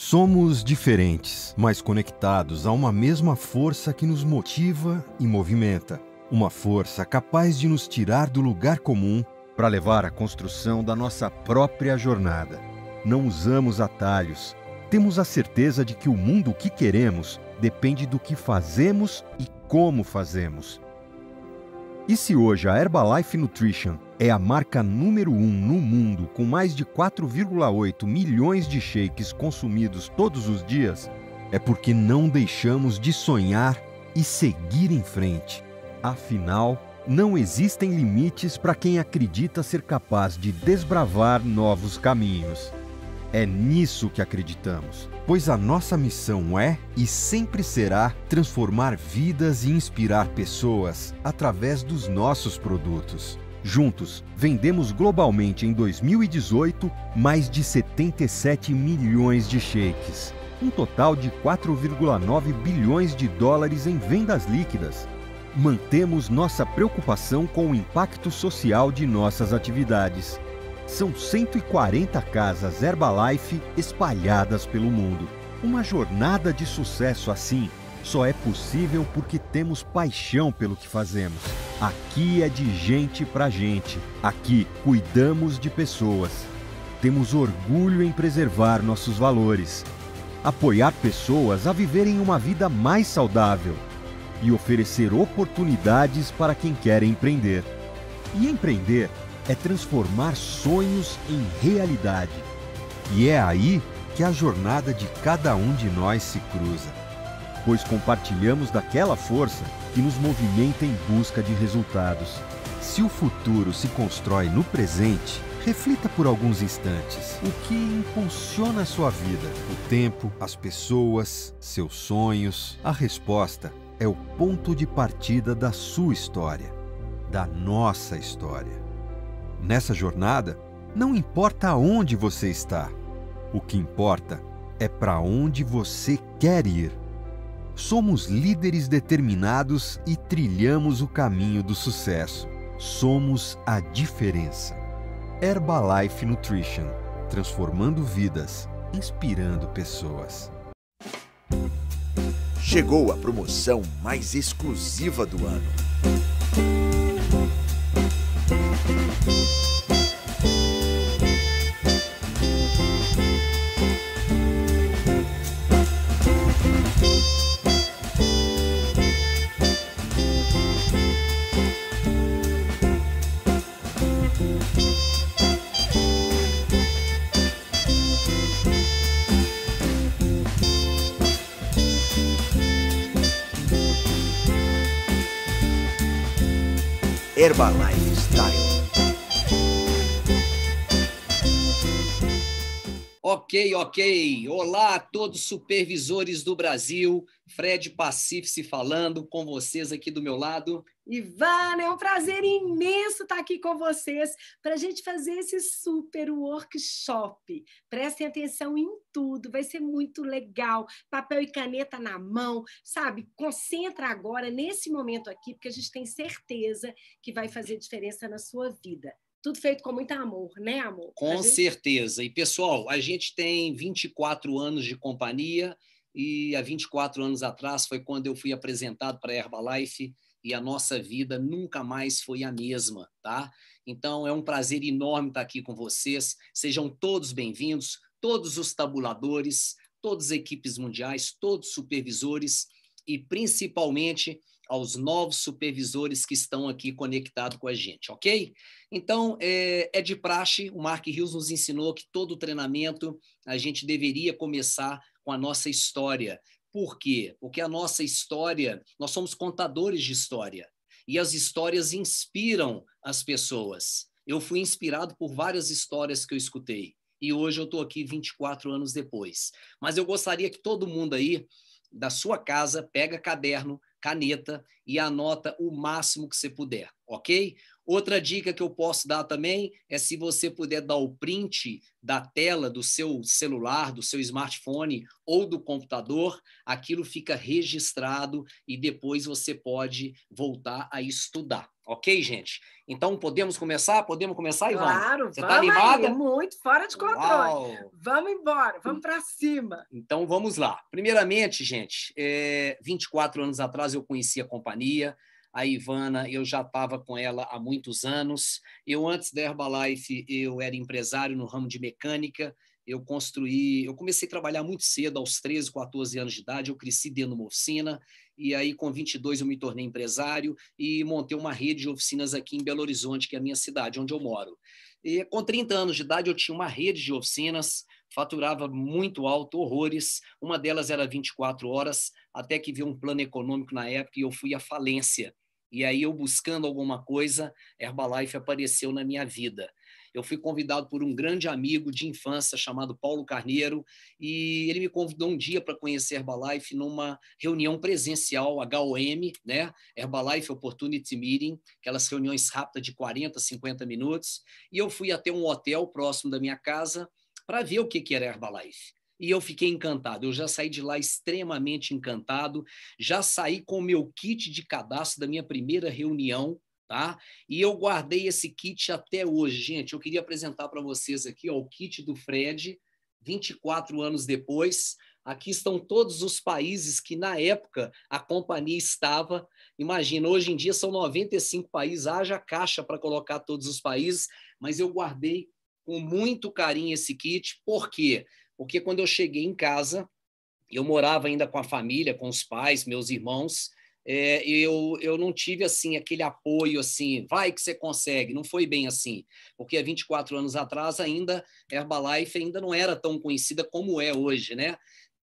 Somos diferentes, mas conectados a uma mesma força que nos motiva e movimenta. Uma força capaz de nos tirar do lugar comum para levar à construção da nossa própria jornada. Não usamos atalhos. Temos a certeza de que o mundo que queremos depende do que fazemos e como fazemos. E se hoje a Herbalife Nutrition é a marca número um no mundo, com mais de 4,8 milhões de shakes consumidos todos os dias, é porque não deixamos de sonhar e seguir em frente. Afinal, não existem limites para quem acredita ser capaz de desbravar novos caminhos. É nisso que acreditamos, pois a nossa missão é e sempre será transformar vidas e inspirar pessoas através dos nossos produtos. Juntos, vendemos globalmente em 2018 mais de 77 milhões de shakes, um total de 4,9 bilhões de dólares em vendas líquidas. Mantemos nossa preocupação com o impacto social de nossas atividades. São 140 casas Herbalife espalhadas pelo mundo. Uma jornada de sucesso assim só é possível porque temos paixão pelo que fazemos. Aqui é de gente para gente. Aqui cuidamos de pessoas. Temos orgulho em preservar nossos valores, apoiar pessoas a viverem uma vida mais saudável e oferecer oportunidades para quem quer empreender. E empreender é transformar sonhos em realidade. E é aí que a jornada de cada um de nós se cruza pois compartilhamos daquela força que nos movimenta em busca de resultados. Se o futuro se constrói no presente, reflita por alguns instantes o que impulsiona a sua vida: o tempo, as pessoas, seus sonhos. A resposta é o ponto de partida da sua história, da nossa história. Nessa jornada, não importa aonde você está, o que importa é para onde você quer ir. Somos líderes determinados e trilhamos o caminho do sucesso. Somos a diferença. Herbalife Nutrition transformando vidas, inspirando pessoas. Chegou a promoção mais exclusiva do ano. Nova Lifestyle. Ok, ok. Olá a todos supervisores do Brasil. Fred Pacífice falando com vocês aqui do meu lado. Ivana, é um prazer imenso estar aqui com vocês para a gente fazer esse super workshop. Prestem atenção em tudo, vai ser muito legal. Papel e caneta na mão, sabe? Concentra agora nesse momento aqui, porque a gente tem certeza que vai fazer diferença na sua vida. Tudo feito com muito amor, né, amor? Com gente... certeza. E, pessoal, a gente tem 24 anos de companhia e há 24 anos atrás foi quando eu fui apresentado para a Herbalife e a nossa vida nunca mais foi a mesma, tá? Então é um prazer enorme estar aqui com vocês. Sejam todos bem-vindos, todos os tabuladores, todas as equipes mundiais, todos os supervisores e principalmente aos novos supervisores que estão aqui conectados com a gente, ok? Então, é, é de praxe, o Mark Rios nos ensinou que todo treinamento a gente deveria começar com a nossa história, por quê? Porque a nossa história, nós somos contadores de história e as histórias inspiram as pessoas. Eu fui inspirado por várias histórias que eu escutei e hoje eu estou aqui 24 anos depois. Mas eu gostaria que todo mundo aí da sua casa pega caderno, caneta e anota o máximo que você puder, ok? Outra dica que eu posso dar também é se você puder dar o print da tela do seu celular, do seu smartphone ou do computador, aquilo fica registrado e depois você pode voltar a estudar. Ok, gente? Então podemos começar? Podemos começar, Ivan? Claro, Você tá vamos tá animada? Aí, muito fora de controle. Uau. Vamos embora, vamos para cima. Então vamos lá. Primeiramente, gente, é, 24 anos atrás eu conheci a companhia. A Ivana, eu já estava com ela há muitos anos. Eu, antes da Herbalife, eu era empresário no ramo de mecânica. Eu construí, eu comecei a trabalhar muito cedo, aos 13, 14 anos de idade. Eu cresci dentro de uma oficina. E aí, com 22, eu me tornei empresário e montei uma rede de oficinas aqui em Belo Horizonte, que é a minha cidade, onde eu moro. E com 30 anos de idade, eu tinha uma rede de oficinas, faturava muito alto, horrores. Uma delas era 24 horas, até que veio um plano econômico na época e eu fui à falência. E aí eu buscando alguma coisa, Herbalife apareceu na minha vida. Eu fui convidado por um grande amigo de infância chamado Paulo Carneiro e ele me convidou um dia para conhecer Herbalife numa reunião presencial HOM, né? Herbalife Opportunity Meeting, aquelas reuniões rápidas de 40, 50 minutos, e eu fui até um hotel próximo da minha casa para ver o que que era Herbalife e eu fiquei encantado. Eu já saí de lá extremamente encantado, já saí com o meu kit de cadastro da minha primeira reunião, tá? E eu guardei esse kit até hoje, gente. Eu queria apresentar para vocês aqui ó, o kit do Fred, 24 anos depois. Aqui estão todos os países que na época a companhia estava. Imagina, hoje em dia são 95 países, haja caixa para colocar todos os países, mas eu guardei com muito carinho esse kit, por quê? porque quando eu cheguei em casa, eu morava ainda com a família, com os pais, meus irmãos, é, eu, eu não tive assim aquele apoio assim, vai que você consegue. Não foi bem assim, porque há 24 anos atrás ainda Herbalife ainda não era tão conhecida como é hoje, né?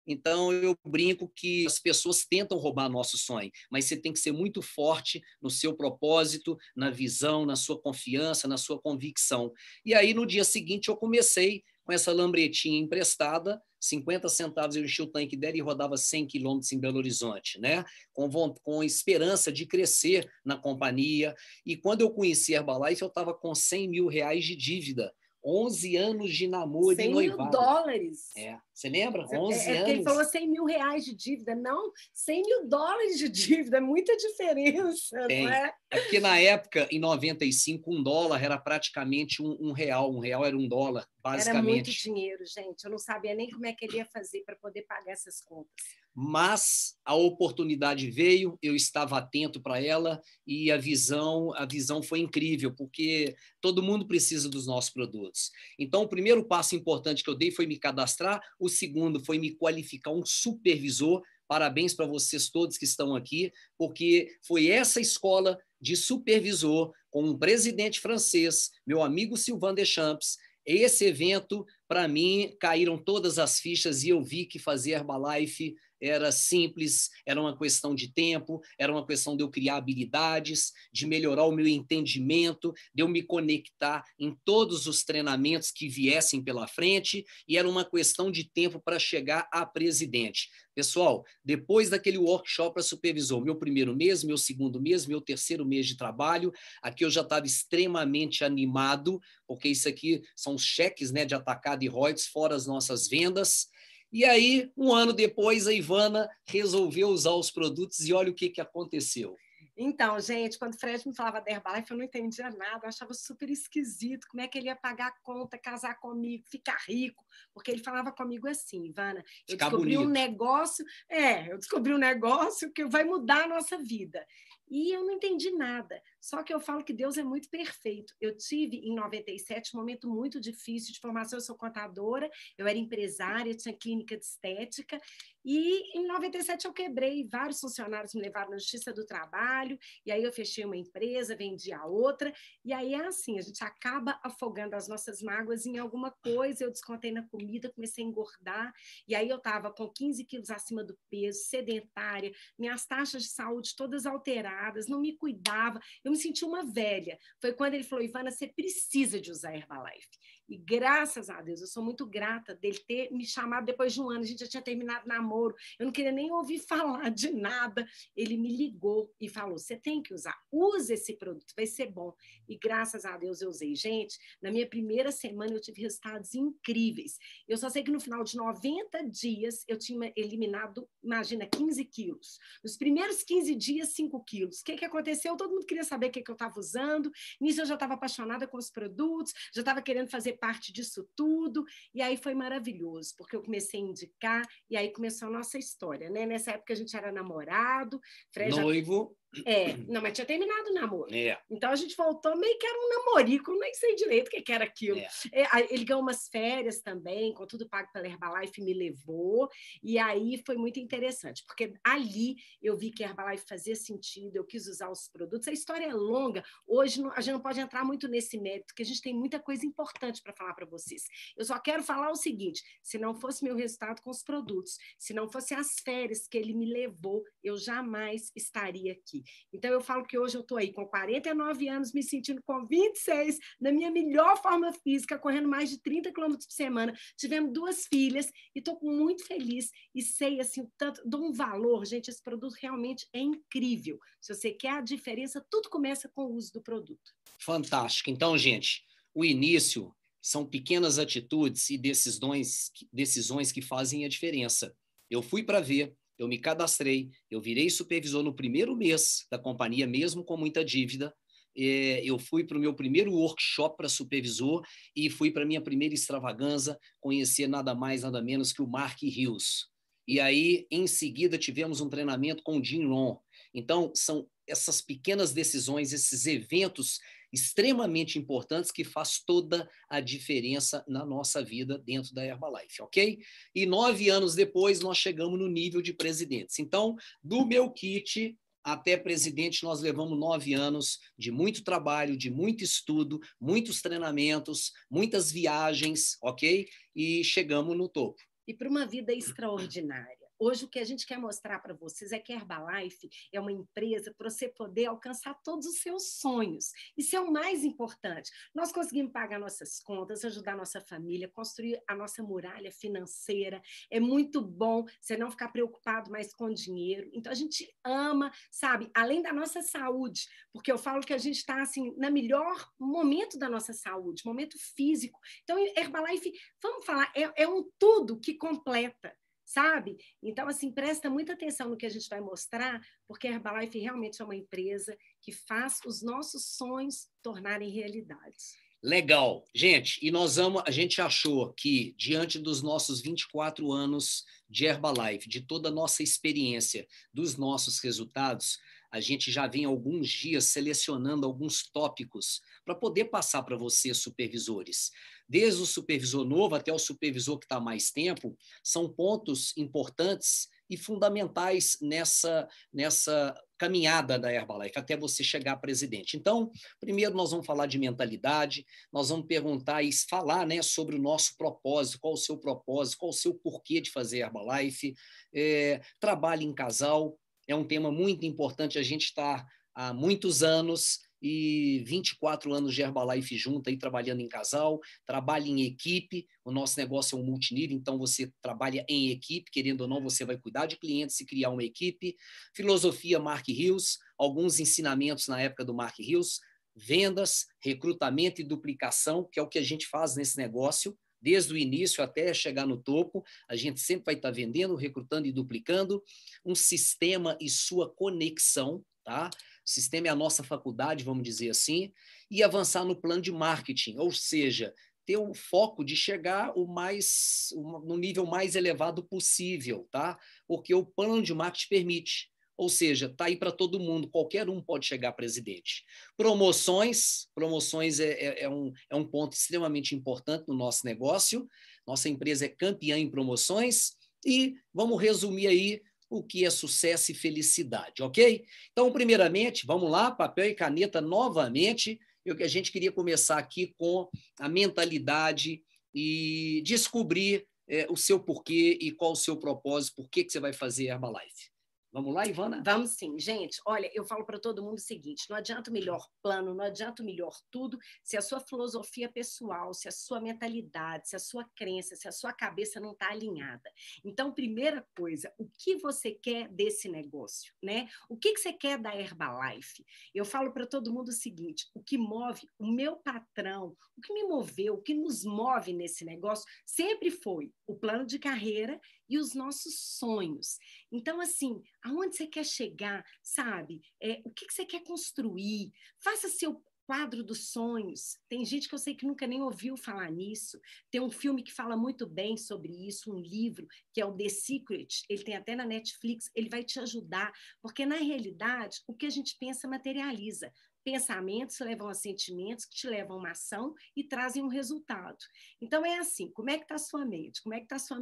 Então eu brinco que as pessoas tentam roubar nosso sonho, mas você tem que ser muito forte no seu propósito, na visão, na sua confiança, na sua convicção. E aí no dia seguinte eu comecei com essa lambretinha emprestada, 50 centavos eu enchia o tanque dela e rodava 100 quilômetros em Belo Horizonte, né? Com, com esperança de crescer na companhia. E quando eu conheci a Herbalife, eu estava com 100 mil reais de dívida 11 anos de namoro 100 e noivado. mil dólares. É. Você lembra? 11 é, é, é anos. Ele falou 100 mil reais de dívida. Não, 100 mil dólares de dívida. É muita diferença, Tem. não é? É porque na época, em 95, um dólar era praticamente um, um real. Um real era um dólar, basicamente. Era muito dinheiro, gente. Eu não sabia nem como é que ele ia fazer para poder pagar essas contas mas a oportunidade veio, eu estava atento para ela e a visão, a visão foi incrível, porque todo mundo precisa dos nossos produtos. Então, o primeiro passo importante que eu dei foi me cadastrar, o segundo foi me qualificar um supervisor. Parabéns para vocês todos que estão aqui, porque foi essa escola de supervisor com um presidente francês, meu amigo Sylvain Deschamps, esse evento, para mim, caíram todas as fichas e eu vi que fazer Herbalife era simples, era uma questão de tempo, era uma questão de eu criar habilidades, de melhorar o meu entendimento, de eu me conectar em todos os treinamentos que viessem pela frente, e era uma questão de tempo para chegar a presidente. Pessoal, depois daquele workshop para supervisor, meu primeiro mês, meu segundo mês, meu terceiro mês de trabalho, aqui eu já estava extremamente animado, porque isso aqui são os cheques né, de atacado e royalties fora as nossas vendas e aí, um ano depois, a Ivana resolveu usar os produtos e olha o que, que aconteceu. Então, gente, quando o Fred me falava da Herbalife, eu não entendia nada, eu achava super esquisito como é que ele ia pagar a conta, casar comigo, ficar rico, porque ele falava comigo assim, Ivana, eu descobri bonito. um negócio, é, eu descobri um negócio que vai mudar a nossa vida. E eu não entendi nada. Só que eu falo que Deus é muito perfeito. Eu tive em 97 um momento muito difícil de formação. Eu sou contadora, eu era empresária, tinha clínica de estética. E em 97 eu quebrei. Vários funcionários me levaram na Justiça do Trabalho. E aí eu fechei uma empresa, vendi a outra. E aí é assim: a gente acaba afogando as nossas mágoas em alguma coisa. Eu descontei na comida, comecei a engordar. E aí eu estava com 15 quilos acima do peso, sedentária, minhas taxas de saúde todas alteradas, não me cuidava. Eu me senti uma velha. Foi quando ele falou, Ivana, você precisa de usar Herbalife. E graças a Deus, eu sou muito grata dele ter me chamado depois de um ano. A gente já tinha terminado namoro, eu não queria nem ouvir falar de nada. Ele me ligou e falou: Você tem que usar, usa esse produto, vai ser bom. E graças a Deus eu usei. Gente, na minha primeira semana eu tive resultados incríveis. Eu só sei que no final de 90 dias eu tinha eliminado, imagina, 15 quilos. Nos primeiros 15 dias, 5 quilos. O que, que aconteceu? Todo mundo queria saber o que, que eu estava usando. Nisso eu já estava apaixonada com os produtos, já estava querendo fazer parte disso tudo. E aí foi maravilhoso, porque eu comecei a indicar, e aí começou a nossa história, né? Nessa época a gente era namorado. Fred noivo. É, não, mas tinha terminado o namoro. É. Então a gente voltou meio que era um namorico, nem sei direito o que, que era aquilo. É. É, ele ganhou umas férias também, com tudo pago pela Herbalife, me levou. E aí foi muito interessante, porque ali eu vi que a Herbalife fazia sentido, eu quis usar os produtos. A história é longa, hoje não, a gente não pode entrar muito nesse mérito, porque a gente tem muita coisa importante para falar para vocês. Eu só quero falar o seguinte: se não fosse meu resultado com os produtos, se não fosse as férias que ele me levou, eu jamais estaria aqui. Então, eu falo que hoje eu estou aí com 49 anos, me sentindo com 26, na minha melhor forma física, correndo mais de 30 quilômetros por semana. Tivemos duas filhas e estou muito feliz e sei, assim, tanto, dou um valor, gente. Esse produto realmente é incrível. Se você quer a diferença, tudo começa com o uso do produto. Fantástico. Então, gente, o início são pequenas atitudes e decisões, decisões que fazem a diferença. Eu fui para ver, eu me cadastrei, eu virei supervisor no primeiro mês da companhia, mesmo com muita dívida. É, eu fui para o meu primeiro workshop para supervisor e fui para minha primeira extravaganza conhecer nada mais, nada menos que o Mark Hills. E aí, em seguida, tivemos um treinamento com o Jim Ron. Então, são essas pequenas decisões, esses eventos extremamente importantes que faz toda a diferença na nossa vida dentro da Herbalife, ok? E nove anos depois nós chegamos no nível de presidentes. Então, do meu kit até presidente, nós levamos nove anos de muito trabalho, de muito estudo, muitos treinamentos, muitas viagens, ok? E chegamos no topo. E para uma vida extraordinária Hoje o que a gente quer mostrar para vocês é que a Herbalife é uma empresa para você poder alcançar todos os seus sonhos. Isso é o mais importante. Nós conseguimos pagar nossas contas, ajudar nossa família, construir a nossa muralha financeira. É muito bom você não ficar preocupado mais com dinheiro. Então a gente ama, sabe, além da nossa saúde, porque eu falo que a gente está assim na melhor momento da nossa saúde, momento físico. Então Herbalife, vamos falar, é, é um tudo que completa sabe? Então, assim, presta muita atenção no que a gente vai mostrar, porque a Herbalife realmente é uma empresa que faz os nossos sonhos tornarem realidades. Legal. Gente, e nós vamos, a gente achou que, diante dos nossos 24 anos de Herbalife, de toda a nossa experiência, dos nossos resultados, a gente já vem alguns dias selecionando alguns tópicos para poder passar para vocês, supervisores desde o supervisor novo até o supervisor que está mais tempo, são pontos importantes e fundamentais nessa, nessa caminhada da Herbalife até você chegar presidente. Então, primeiro nós vamos falar de mentalidade, nós vamos perguntar e falar né, sobre o nosso propósito, qual o seu propósito, qual o seu porquê de fazer Herbalife, é, trabalho em casal, é um tema muito importante, a gente está há muitos anos e 24 anos de Herbalife junto aí trabalhando em casal, trabalha em equipe. O nosso negócio é um multinível, então você trabalha em equipe, querendo ou não, você vai cuidar de clientes e criar uma equipe. Filosofia Mark Hills, alguns ensinamentos na época do Mark Hills, vendas, recrutamento e duplicação, que é o que a gente faz nesse negócio. Desde o início até chegar no topo, a gente sempre vai estar vendendo, recrutando e duplicando. Um sistema e sua conexão, tá? o sistema é a nossa faculdade, vamos dizer assim, e avançar no plano de marketing, ou seja, ter o um foco de chegar o mais no nível mais elevado possível, tá? Porque o plano de marketing permite. Ou seja, tá aí para todo mundo, qualquer um pode chegar presidente. Promoções, promoções é, é, é, um, é um ponto extremamente importante no nosso negócio. Nossa empresa é campeã em promoções. E vamos resumir aí o que é sucesso e felicidade, ok? Então, primeiramente, vamos lá, papel e caneta novamente. Eu que a gente queria começar aqui com a mentalidade e descobrir é, o seu porquê e qual o seu propósito, por que, que você vai fazer Herbalife. Vamos lá, Ivana? Vamos sim. Gente, olha, eu falo para todo mundo o seguinte: não adianta o melhor hum. plano, não adianta o melhor tudo, se a sua filosofia pessoal, se a sua mentalidade, se a sua crença, se a sua cabeça não está alinhada. Então, primeira coisa, o que você quer desse negócio, né? O que, que você quer da Herbalife? Eu falo para todo mundo o seguinte: o que move o meu patrão, o que me moveu, o que nos move nesse negócio, sempre foi o plano de carreira e os nossos sonhos. Então, assim, aonde você quer chegar, sabe? É, o que, que você quer construir? Faça seu quadro dos sonhos. Tem gente que eu sei que nunca nem ouviu falar nisso. Tem um filme que fala muito bem sobre isso, um livro, que é o The Secret. Ele tem até na Netflix, ele vai te ajudar, porque na realidade, o que a gente pensa materializa pensamentos levam a sentimentos que te levam a uma ação e trazem um resultado. Então é assim, como é que está a sua mente? Como é que está a sua,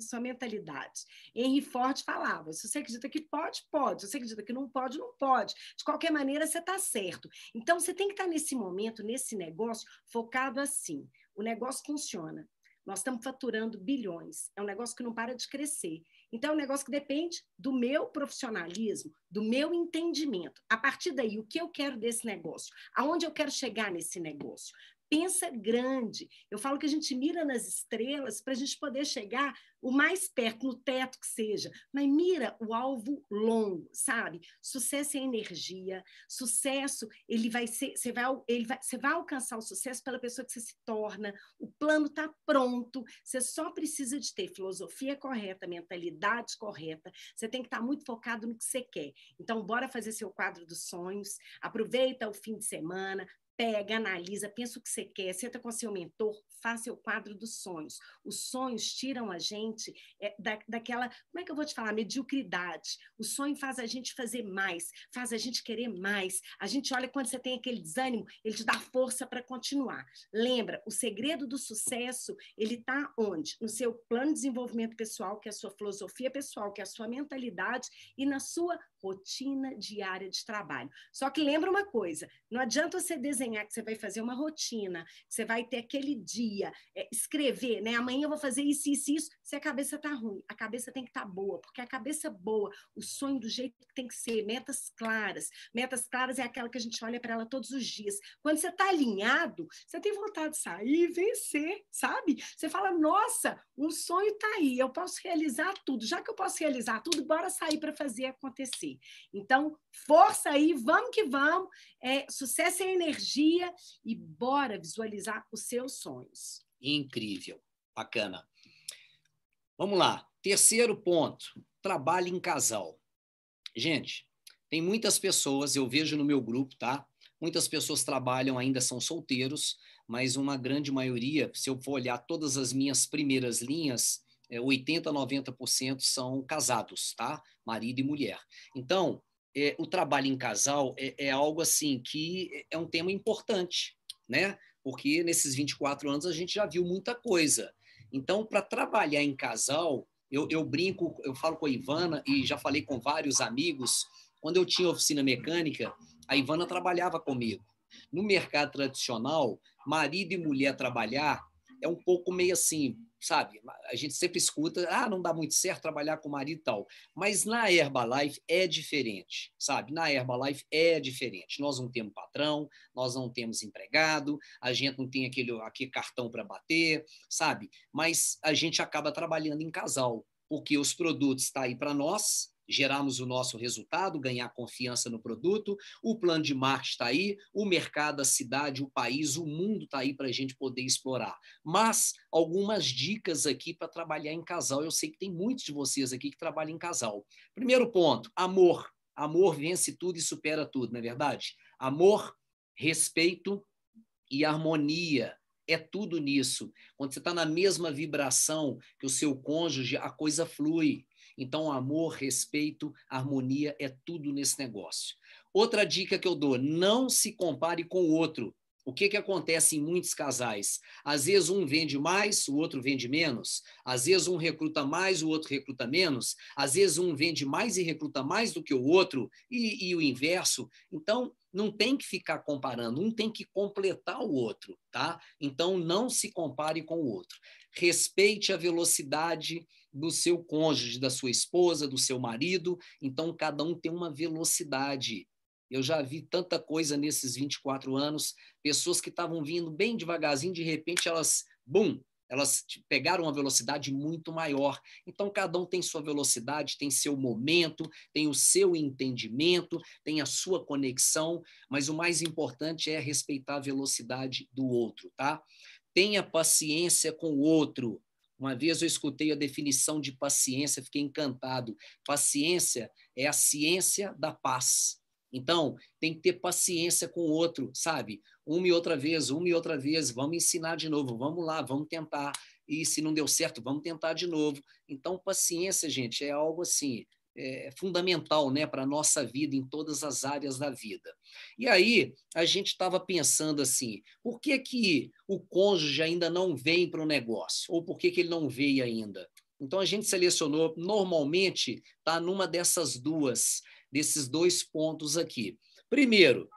sua mentalidade? Henry Ford falava, se você acredita que pode, pode. Se você acredita que não pode, não pode. De qualquer maneira, você está certo. Então você tem que estar tá nesse momento, nesse negócio, focado assim. O negócio funciona. Nós estamos faturando bilhões. É um negócio que não para de crescer. Então, é um negócio que depende do meu profissionalismo, do meu entendimento. A partir daí, o que eu quero desse negócio? Aonde eu quero chegar nesse negócio? pensa grande. Eu falo que a gente mira nas estrelas para a gente poder chegar o mais perto, no teto que seja, mas mira o alvo longo, sabe? Sucesso é energia, sucesso, ele vai ser, você vai, ele vai, você vai alcançar o sucesso pela pessoa que você se torna, o plano está pronto, você só precisa de ter filosofia correta, mentalidade correta, você tem que estar tá muito focado no que você quer. Então, bora fazer seu quadro dos sonhos, aproveita o fim de semana, pega, analisa, pensa o que você quer, senta com seu mentor, faça o quadro dos sonhos. Os sonhos tiram a gente é, da, daquela, como é que eu vou te falar, mediocridade. O sonho faz a gente fazer mais, faz a gente querer mais. A gente olha quando você tem aquele desânimo, ele te dá força para continuar. Lembra, o segredo do sucesso, ele está onde? No seu plano de desenvolvimento pessoal, que é a sua filosofia pessoal, que é a sua mentalidade e na sua rotina diária de trabalho. Só que lembra uma coisa, não adianta você desenhar que você vai fazer uma rotina, que você vai ter aquele dia dia, é, escrever, né? Amanhã eu vou fazer isso, isso, isso. Se a cabeça tá ruim, a cabeça tem que estar tá boa, porque a cabeça boa, o sonho do jeito que tem que ser, metas claras. Metas claras é aquela que a gente olha para ela todos os dias. Quando você tá alinhado, você tem vontade de sair, vencer, sabe? Você fala, nossa, o sonho tá aí, eu posso realizar tudo. Já que eu posso realizar tudo, bora sair para fazer acontecer. Então, força aí, vamos que vamos. É, sucesso é energia e bora visualizar os seus sonhos incrível. Bacana. Vamos lá. Terceiro ponto: trabalho em casal. Gente, tem muitas pessoas, eu vejo no meu grupo, tá? Muitas pessoas trabalham, ainda são solteiros, mas uma grande maioria, se eu for olhar todas as minhas primeiras linhas, 80, é, 90% são casados, tá? Marido e mulher. Então, é, o trabalho em casal é, é, algo assim que é um tema importante, né? porque nesses 24 anos a gente já viu muita coisa. Então, para trabalhar em casal, eu, eu, brinco, eu falo com a Ivana e já falei com vários amigos. Quando eu tinha oficina mecânica, a Ivana trabalhava comigo. No mercado tradicional, marido e mulher trabalhar é um pouco meio assim, sabe? A gente sempre escuta, ah, não dá muito certo trabalhar com o marido e tal. Mas na Herbalife é diferente, sabe? Na Herbalife é diferente. Nós não temos patrão, nós não temos empregado, a gente não tem aquele, aquele cartão para bater, sabe? Mas a gente acaba trabalhando em casal, porque os produtos estão tá aí para nós, gerarmos o nosso resultado, ganhar confiança no produto. O plano de marketing está aí, o mercado, a cidade, o país, o mundo está aí para a gente poder explorar. Mas algumas dicas aqui para trabalhar em casal. Eu sei que tem muitos de vocês aqui que trabalham em casal. Primeiro ponto: amor. Amor vence tudo e supera tudo, não é verdade? Amor, respeito e harmonia. É tudo nisso. Quando você está na mesma vibração que o seu cônjuge, a coisa flui. Então, amor, respeito, harmonia é tudo nesse negócio. Outra dica que eu dou: não se compare com o outro. O que, que acontece em muitos casais? Às vezes um vende mais, o outro vende menos. Às vezes um recruta mais, o outro recruta menos. Às vezes um vende mais e recruta mais do que o outro, e, e o inverso. Então, não tem que ficar comparando, um tem que completar o outro, tá? Então, não se compare com o outro respeite a velocidade do seu cônjuge, da sua esposa, do seu marido. Então, cada um tem uma velocidade. Eu já vi tanta coisa nesses 24 anos, pessoas que estavam vindo bem devagarzinho, de repente elas, bum, elas pegaram uma velocidade muito maior. Então, cada um tem sua velocidade, tem seu momento, tem o seu entendimento, tem a sua conexão, mas o mais importante é respeitar a velocidade do outro, tá? tenha paciência com o outro. Uma vez eu escutei a definição de paciência, fiquei encantado. Paciência é a ciência da paz. Então, tem que ter paciência com o outro, sabe? Uma e outra vez, uma e outra vez, vamos ensinar de novo, vamos lá, vamos tentar. E se não deu certo, vamos tentar de novo. Então, paciência, gente, é algo assim, é, fundamental né, para a nossa vida, em todas as áreas da vida. E aí a gente estava pensando assim: por que, que o cônjuge ainda não vem para o negócio? Ou por que, que ele não veio ainda? Então a gente selecionou, normalmente está numa dessas duas, desses dois pontos aqui. Primeiro,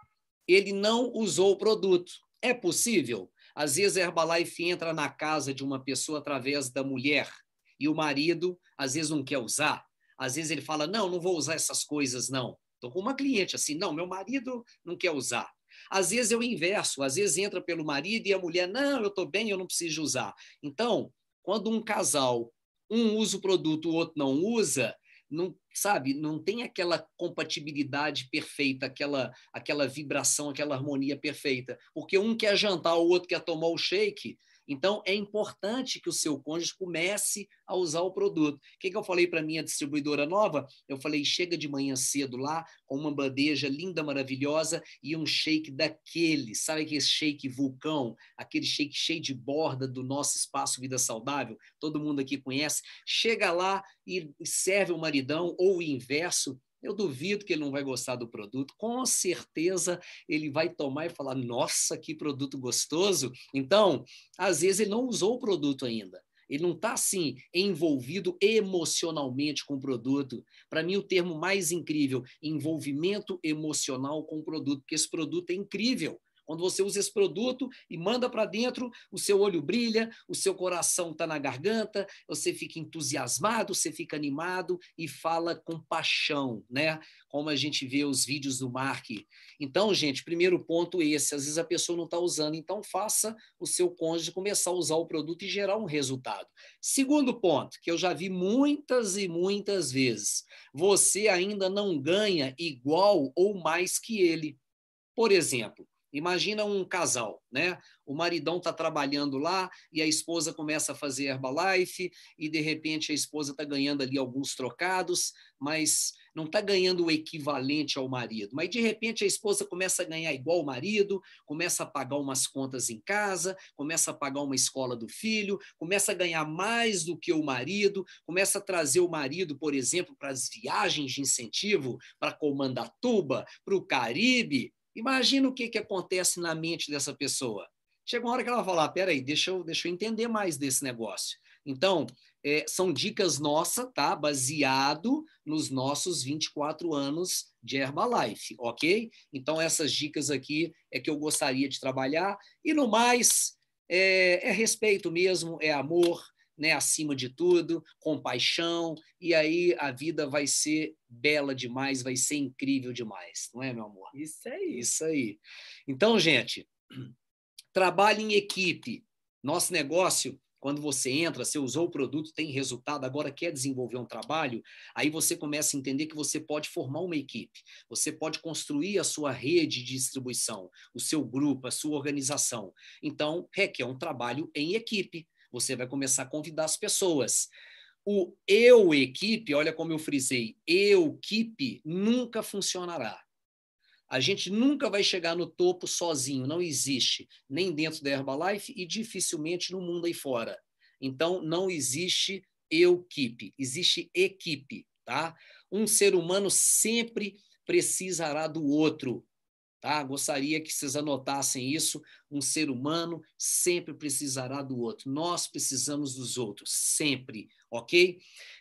ele não usou o produto. É possível? Às vezes a Herbalife entra na casa de uma pessoa através da mulher e o marido às vezes não quer usar, às vezes ele fala: não, não vou usar essas coisas, não. Estou com uma cliente assim: não, meu marido não quer usar. Às vezes eu inverso, às vezes entra pelo marido e a mulher: não, eu estou bem, eu não preciso usar. Então, quando um casal, um usa o produto, o outro não usa, não sabe, não tem aquela compatibilidade perfeita, aquela aquela vibração, aquela harmonia perfeita, porque um quer jantar, o outro quer tomar o shake, então, é importante que o seu cônjuge comece a usar o produto. O que, que eu falei para minha distribuidora nova? Eu falei: chega de manhã cedo lá, com uma bandeja linda, maravilhosa e um shake daquele. Sabe aquele shake vulcão? Aquele shake cheio de borda do nosso espaço Vida Saudável? Todo mundo aqui conhece. Chega lá e serve o maridão ou o inverso eu duvido que ele não vai gostar do produto. Com certeza ele vai tomar e falar: nossa, que produto gostoso. Então, às vezes ele não usou o produto ainda. Ele não está assim envolvido emocionalmente com o produto. Para mim, o termo mais incrível, envolvimento emocional com o produto, porque esse produto é incrível. Quando você usa esse produto e manda para dentro, o seu olho brilha, o seu coração está na garganta, você fica entusiasmado, você fica animado e fala com paixão, né? Como a gente vê os vídeos do Mark. Então, gente, primeiro ponto esse. Às vezes a pessoa não está usando, então faça o seu cônjuge começar a usar o produto e gerar um resultado. Segundo ponto, que eu já vi muitas e muitas vezes, você ainda não ganha igual ou mais que ele. Por exemplo, Imagina um casal, né? O maridão está trabalhando lá e a esposa começa a fazer Herbalife e de repente a esposa está ganhando ali alguns trocados, mas não está ganhando o equivalente ao marido. Mas de repente a esposa começa a ganhar igual o marido, começa a pagar umas contas em casa, começa a pagar uma escola do filho, começa a ganhar mais do que o marido, começa a trazer o marido, por exemplo, para as viagens de incentivo, para Comandatuba, para o Caribe, Imagina o que, que acontece na mente dessa pessoa. Chega uma hora que ela fala: falar, peraí, deixa eu, deixa eu entender mais desse negócio. Então, é, são dicas nossas, tá? Baseado nos nossos 24 anos de Herbalife, ok? Então, essas dicas aqui é que eu gostaria de trabalhar. E no mais, é, é respeito mesmo, é amor, né, acima de tudo, compaixão, e aí a vida vai ser bela demais, vai ser incrível demais, não é, meu amor? Isso aí. É isso aí. Então, gente, trabalhe em equipe. Nosso negócio quando você entra, você usou o produto, tem resultado, agora quer desenvolver um trabalho, aí você começa a entender que você pode formar uma equipe, você pode construir a sua rede de distribuição, o seu grupo, a sua organização. Então, requer um trabalho em equipe. Você vai começar a convidar as pessoas. O eu equipe, olha como eu frisei, eu equipe nunca funcionará. A gente nunca vai chegar no topo sozinho, não existe, nem dentro da Herbalife e dificilmente no mundo aí fora. Então não existe eu equipe, existe equipe, tá? Um ser humano sempre precisará do outro. Tá? Gostaria que vocês anotassem isso. Um ser humano sempre precisará do outro. Nós precisamos dos outros, sempre, ok?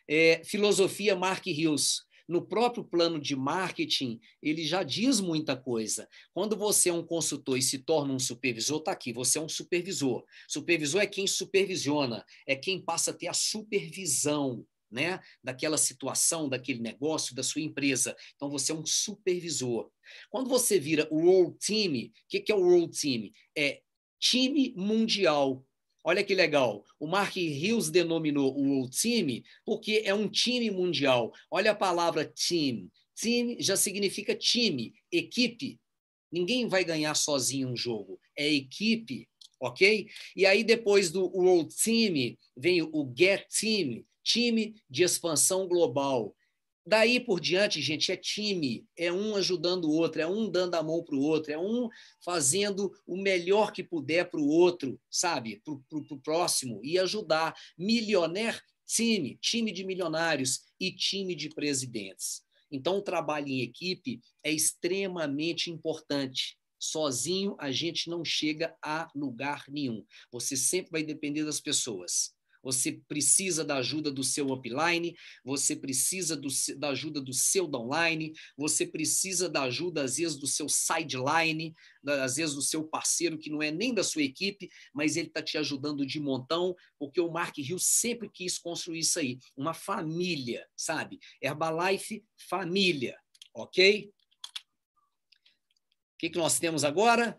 É, filosofia Mark Rios. No próprio plano de marketing, ele já diz muita coisa. Quando você é um consultor e se torna um supervisor, está aqui, você é um supervisor. Supervisor é quem supervisiona, é quem passa a ter a supervisão né, daquela situação, daquele negócio, da sua empresa. Então, você é um supervisor. Quando você vira o World Team, o que, que é o World Team? É time mundial. Olha que legal. O Mark Rios denominou o World Team porque é um time mundial. Olha a palavra team. Team já significa time, equipe. Ninguém vai ganhar sozinho um jogo. É equipe, ok? E aí depois do World Team vem o Get Team, time de expansão global. Daí por diante, gente, é time, é um ajudando o outro, é um dando a mão para o outro, é um fazendo o melhor que puder para o outro, sabe? Para o próximo e ajudar. Milionaire time, time de milionários e time de presidentes. Então, o trabalho em equipe é extremamente importante. Sozinho a gente não chega a lugar nenhum. Você sempre vai depender das pessoas você precisa da ajuda do seu upline, você precisa do, da ajuda do seu downline, você precisa da ajuda, às vezes, do seu sideline, às vezes, do seu parceiro, que não é nem da sua equipe, mas ele está te ajudando de montão, porque o Mark Hill sempre quis construir isso aí. Uma família, sabe? Herbalife, família, ok? O que, que nós temos agora?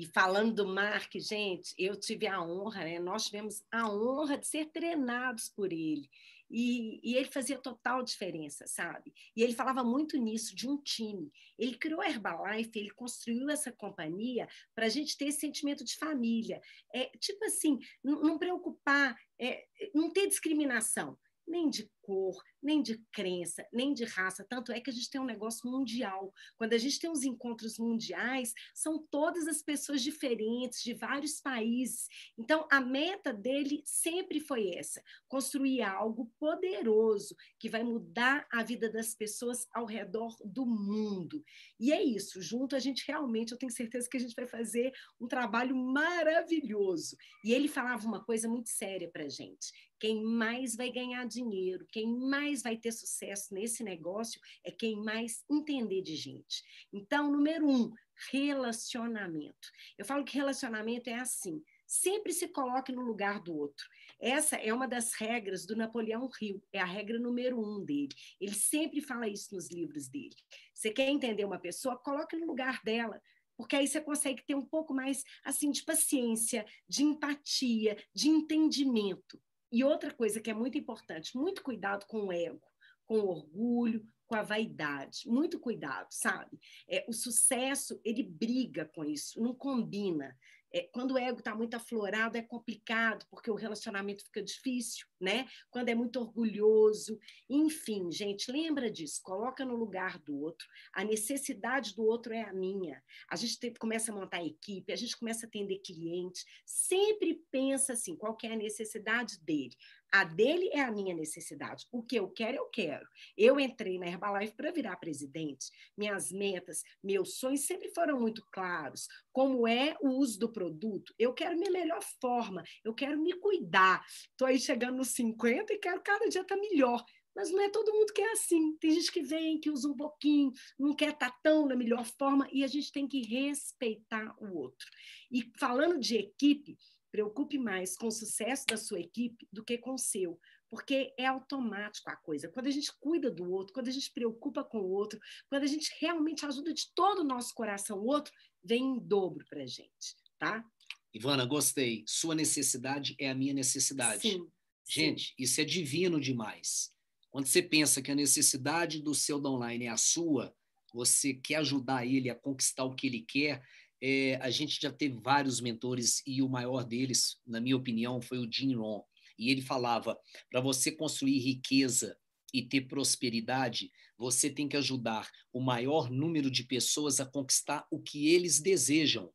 E falando do Mark, gente, eu tive a honra, né? nós tivemos a honra de ser treinados por ele. E, e, ele fazia total diferença, sabe? E ele falava muito nisso, de um time. Ele criou a Herbalife, ele construiu essa companhia para a gente ter esse sentimento de família. É, tipo assim, não preocupar, é, não ter discriminação nem de cor, nem de crença, nem de raça. Tanto é que a gente tem um negócio mundial. Quando a gente tem os encontros mundiais, são todas as pessoas diferentes, de vários países. Então, a meta dele sempre foi essa: construir algo poderoso que vai mudar a vida das pessoas ao redor do mundo. E é isso. Junto, a gente realmente, eu tenho certeza que a gente vai fazer um trabalho maravilhoso. E ele falava uma coisa muito séria para a gente. Quem mais vai ganhar dinheiro, quem mais vai ter sucesso nesse negócio é quem mais entender de gente. Então, número um, relacionamento. Eu falo que relacionamento é assim: sempre se coloque no lugar do outro. Essa é uma das regras do Napoleão Hill, é a regra número um dele. Ele sempre fala isso nos livros dele. Você quer entender uma pessoa? Coloque no lugar dela porque aí você consegue ter um pouco mais assim de paciência, de empatia, de entendimento. E outra coisa que é muito importante, muito cuidado com o ego, com o orgulho, com a vaidade. Muito cuidado, sabe? É, o sucesso, ele briga com isso, não combina. É, quando o ego está muito aflorado, é complicado, porque o relacionamento fica difícil, né? Quando é muito orgulhoso. Enfim, gente, lembra disso. Coloca no lugar do outro. A necessidade do outro é a minha. A gente tem, começa a montar equipe, a gente começa a atender clientes. Sempre pensa assim, qual é a necessidade dele? A dele é a minha necessidade. O que eu quero, eu quero. Eu entrei na Herbalife para virar presidente. Minhas metas, meus sonhos sempre foram muito claros. Como é o uso do produto? Eu quero minha melhor forma, eu quero me cuidar. Estou aí chegando nos 50 e quero cada dia estar tá melhor. Mas não é todo mundo que é assim. Tem gente que vem, que usa um pouquinho, não quer estar tá tão na melhor forma, e a gente tem que respeitar o outro. E falando de equipe, preocupe mais com o sucesso da sua equipe do que com o seu, porque é automático a coisa. Quando a gente cuida do outro, quando a gente preocupa com o outro, quando a gente realmente ajuda de todo o nosso coração o outro, vem em dobro para a gente, tá? Ivana, gostei. Sua necessidade é a minha necessidade. Sim, gente, sim. isso é divino demais. Quando você pensa que a necessidade do seu online é a sua, você quer ajudar ele a conquistar o que ele quer, é, a gente já teve vários mentores e o maior deles, na minha opinião, foi o Jim Rohn. E ele falava: para você construir riqueza e ter prosperidade, você tem que ajudar o maior número de pessoas a conquistar o que eles desejam.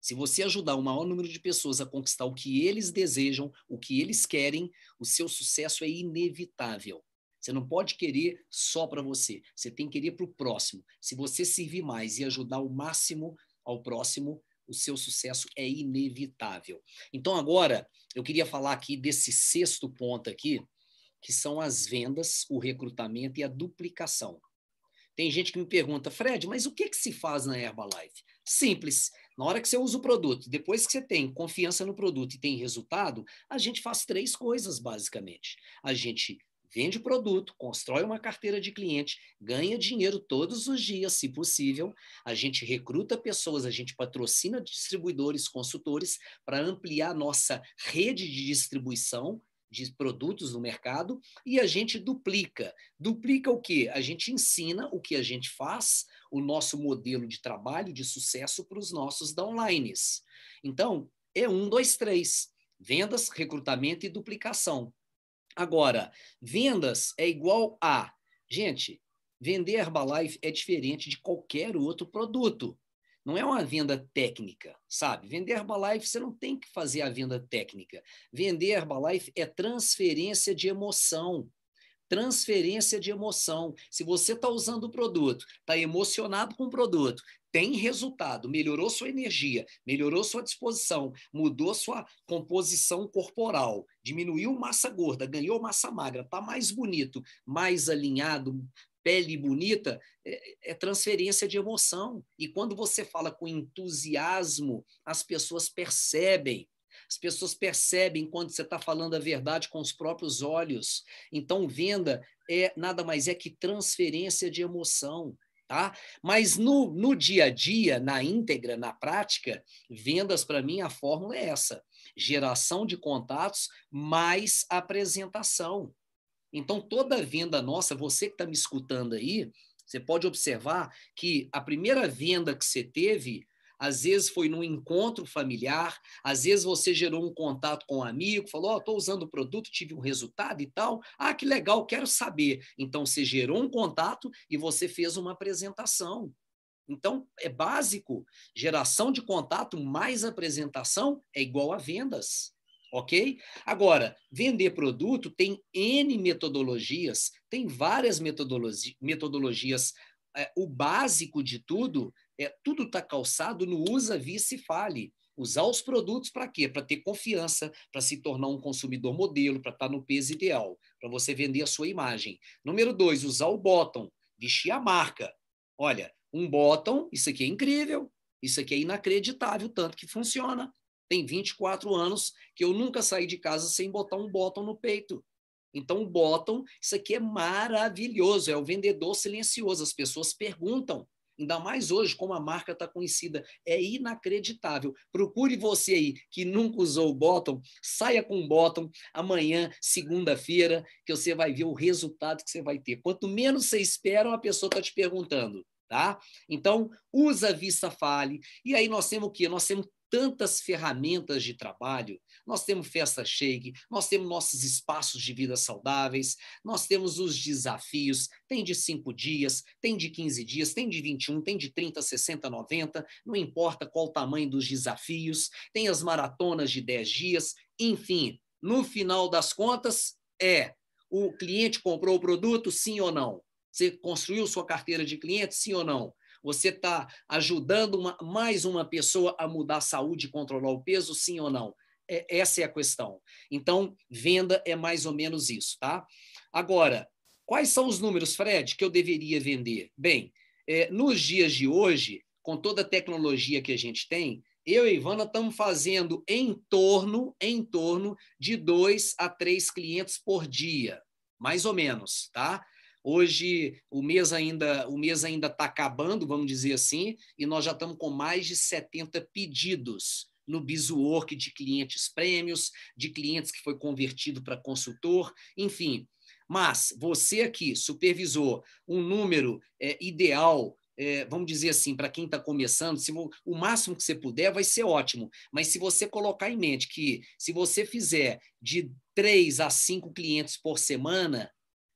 Se você ajudar o maior número de pessoas a conquistar o que eles desejam, o que eles querem, o seu sucesso é inevitável. Você não pode querer só para você, você tem que querer para o próximo. Se você servir mais e ajudar o máximo ao próximo, o seu sucesso é inevitável. Então agora eu queria falar aqui desse sexto ponto aqui, que são as vendas, o recrutamento e a duplicação. Tem gente que me pergunta, Fred, mas o que, que se faz na Herbalife? Simples. Na hora que você usa o produto, depois que você tem confiança no produto e tem resultado, a gente faz três coisas, basicamente. A gente vende produto, constrói uma carteira de cliente, ganha dinheiro todos os dias, se possível. A gente recruta pessoas, a gente patrocina distribuidores, consultores para ampliar nossa rede de distribuição de produtos no mercado e a gente duplica. Duplica o que? A gente ensina o que a gente faz, o nosso modelo de trabalho de sucesso para os nossos downlines. Então, é um, dois, três: vendas, recrutamento e duplicação. Agora, vendas é igual a. Gente, vender Herbalife é diferente de qualquer outro produto. Não é uma venda técnica, sabe? Vender Herbalife, você não tem que fazer a venda técnica. Vender Herbalife é transferência de emoção transferência de emoção. Se você está usando o produto, está emocionado com o produto, tem resultado, melhorou sua energia, melhorou sua disposição, mudou sua composição corporal, diminuiu massa gorda, ganhou massa magra, está mais bonito, mais alinhado, pele bonita, é, é, transferência de emoção. E quando você fala com entusiasmo, as pessoas percebem. As pessoas percebem quando você está falando a verdade com os próprios olhos. Então, venda é nada mais é que transferência de emoção. Tá? Mas no, no dia a dia, na íntegra, na prática, vendas para mim a fórmula é essa: geração de contatos mais apresentação. Então, toda venda nossa, você que está me escutando aí, você pode observar que a primeira venda que você teve, às vezes foi num encontro familiar, às vezes você gerou um contato com um amigo, falou: estou oh, usando o produto, tive um resultado e tal. Ah, que legal, quero saber. Então você gerou um contato e você fez uma apresentação. Então é básico. Geração de contato mais apresentação é igual a vendas. Ok? Agora, vender produto tem N metodologias, tem várias metodologi metodologias é, o básico de tudo é, tudo está calçado no usa, vice fale. Usar os produtos para quê? Para ter confiança, para se tornar um consumidor modelo, para estar tá no peso ideal, para você vender a sua imagem. Número dois, usar o bottom, vestir a marca. Olha, um bottom, isso aqui é incrível, isso aqui é inacreditável, tanto que funciona. Tem 24 anos que eu nunca saí de casa sem botar um bottom no peito. Então, o bottom, isso aqui é maravilhoso, é o vendedor silencioso. As pessoas perguntam Ainda mais hoje, como a marca está conhecida. É inacreditável. Procure você aí que nunca usou o bottom, saia com o bottom amanhã, segunda-feira, que você vai ver o resultado que você vai ter. Quanto menos você espera, uma pessoa está te perguntando. Tá? Então, usa a vista fale. E aí nós temos o quê? Nós temos tantas ferramentas de trabalho. Nós temos festa shake, nós temos nossos espaços de vida saudáveis, nós temos os desafios, tem de 5 dias, tem de 15 dias, tem de 21, tem de 30, 60, 90, não importa qual o tamanho dos desafios, tem as maratonas de 10 dias, enfim, no final das contas é o cliente comprou o produto, sim ou não? Você construiu sua carteira de clientes, sim ou não? Você está ajudando uma, mais uma pessoa a mudar a saúde e controlar o peso, sim ou não? É, essa é a questão. Então, venda é mais ou menos isso, tá? Agora, quais são os números, Fred, que eu deveria vender? Bem, é, nos dias de hoje, com toda a tecnologia que a gente tem, eu e Ivana estamos fazendo em torno, em torno de dois a três clientes por dia, mais ou menos, tá? Hoje o mês ainda o mês ainda está acabando, vamos dizer assim, e nós já estamos com mais de 70 pedidos no Bizwork de clientes prêmios, de clientes que foi convertido para consultor, enfim. Mas você aqui, supervisor, um número é, ideal é, vamos dizer assim, para quem está começando, se o, o máximo que você puder vai ser ótimo. Mas se você colocar em mente que se você fizer de três a cinco clientes por semana,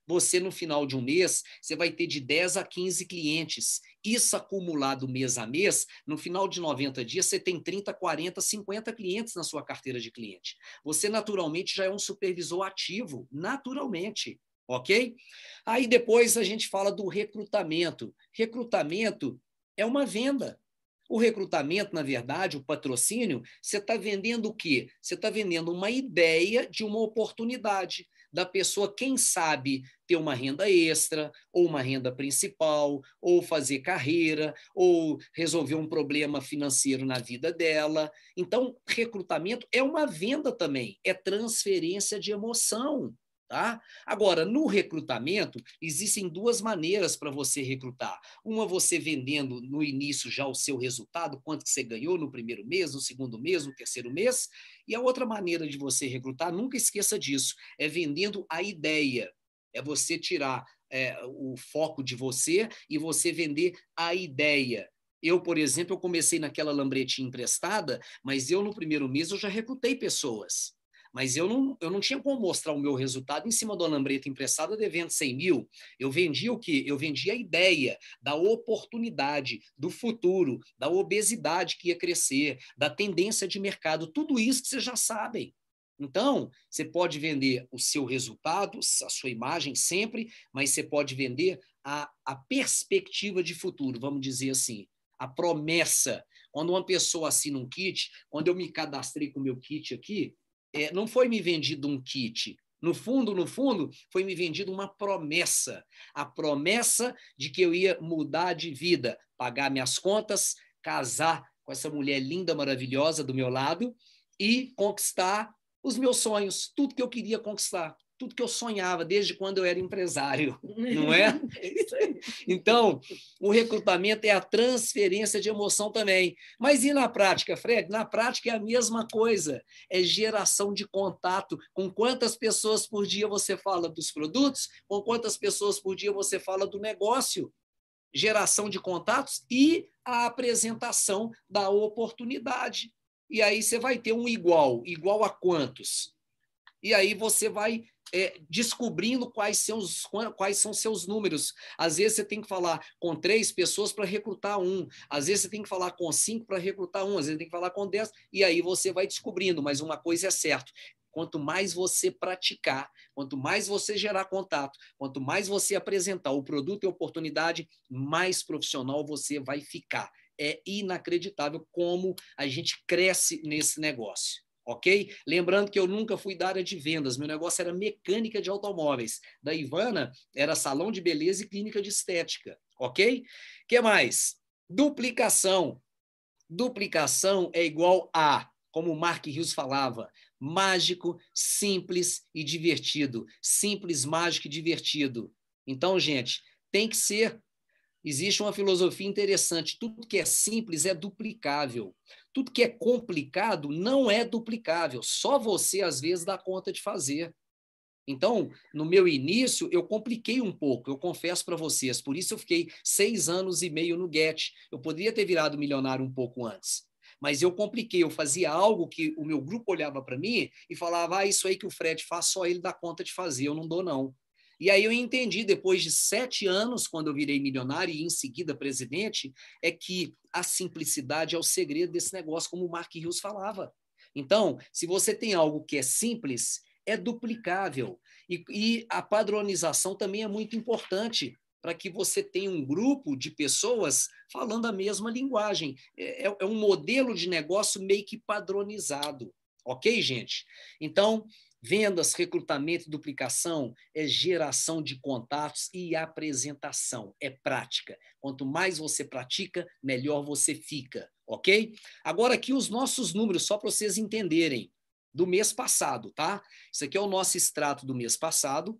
você no final de um mês, você vai ter de 10 a 15 clientes. Isso acumulado mês a mês, no final de 90 dias, você tem 30, 40, 50 clientes na sua carteira de cliente. Você naturalmente já é um supervisor ativo, naturalmente. Ok? Aí depois a gente fala do recrutamento. Recrutamento é uma venda. O recrutamento, na verdade, o patrocínio, você está vendendo o quê? Você está vendendo uma ideia de uma oportunidade da pessoa, quem sabe, ter uma renda extra, ou uma renda principal, ou fazer carreira, ou resolver um problema financeiro na vida dela. Então, recrutamento é uma venda também, é transferência de emoção. Tá? Agora, no recrutamento, existem duas maneiras para você recrutar. Uma, você vendendo no início já o seu resultado, quanto que você ganhou no primeiro mês, no segundo mês, no terceiro mês. E a outra maneira de você recrutar, nunca esqueça disso, é vendendo a ideia. É você tirar é, o foco de você e você vender a ideia. Eu, por exemplo, eu comecei naquela lambretinha emprestada, mas eu no primeiro mês eu já recrutei pessoas mas eu não, eu não tinha como mostrar o meu resultado em cima da lambreta emprestada devendo 100 mil. Eu vendia o quê? Eu vendia a ideia da oportunidade, do futuro, da obesidade que ia crescer, da tendência de mercado, tudo isso que vocês já sabem. Então, você pode vender o seu resultado, a sua imagem sempre, mas você pode vender a, a perspectiva de futuro, vamos dizer assim, a promessa. Quando uma pessoa assina um kit, quando eu me cadastrei com o meu kit aqui, é, não foi me vendido um kit. No fundo, no fundo, foi me vendido uma promessa. A promessa de que eu ia mudar de vida, pagar minhas contas, casar com essa mulher linda, maravilhosa do meu lado e conquistar os meus sonhos, tudo que eu queria conquistar tudo que eu sonhava desde quando eu era empresário, não é? é então, o recrutamento é a transferência de emoção também. Mas e na prática, Fred? Na prática é a mesma coisa. É geração de contato. Com quantas pessoas por dia você fala dos produtos? Com quantas pessoas por dia você fala do negócio? Geração de contatos e a apresentação da oportunidade. E aí você vai ter um igual. Igual a quantos? E aí você vai é, descobrindo quais, seus, quais são seus números. Às vezes você tem que falar com três pessoas para recrutar um, às vezes você tem que falar com cinco para recrutar um, às vezes tem que falar com dez, e aí você vai descobrindo, mas uma coisa é certa. Quanto mais você praticar, quanto mais você gerar contato, quanto mais você apresentar o produto e a oportunidade, mais profissional você vai ficar. É inacreditável como a gente cresce nesse negócio ok? Lembrando que eu nunca fui da área de vendas, meu negócio era mecânica de automóveis. Da Ivana era salão de beleza e clínica de estética, ok? Que mais? Duplicação. Duplicação é igual a, como o Mark Hughes falava, mágico, simples e divertido. Simples, mágico e divertido. Então, gente, tem que ser Existe uma filosofia interessante. Tudo que é simples é duplicável. Tudo que é complicado não é duplicável, só você às vezes dá conta de fazer. Então, no meu início, eu compliquei um pouco, eu confesso para vocês. Por isso, eu fiquei seis anos e meio no Get. Eu poderia ter virado milionário um pouco antes, mas eu compliquei. Eu fazia algo que o meu grupo olhava para mim e falava: ah, isso aí que o Fred faz, só ele dá conta de fazer, eu não dou, não. E aí eu entendi, depois de sete anos, quando eu virei milionário e em seguida presidente, é que a simplicidade é o segredo desse negócio, como o Mark Hughes falava. Então, se você tem algo que é simples, é duplicável. E, e a padronização também é muito importante para que você tenha um grupo de pessoas falando a mesma linguagem. É, é, é um modelo de negócio meio que padronizado. Ok, gente? Então, Vendas, recrutamento e duplicação é geração de contatos e apresentação, é prática. Quanto mais você pratica, melhor você fica, ok? Agora aqui os nossos números, só para vocês entenderem, do mês passado, tá? Isso aqui é o nosso extrato do mês passado.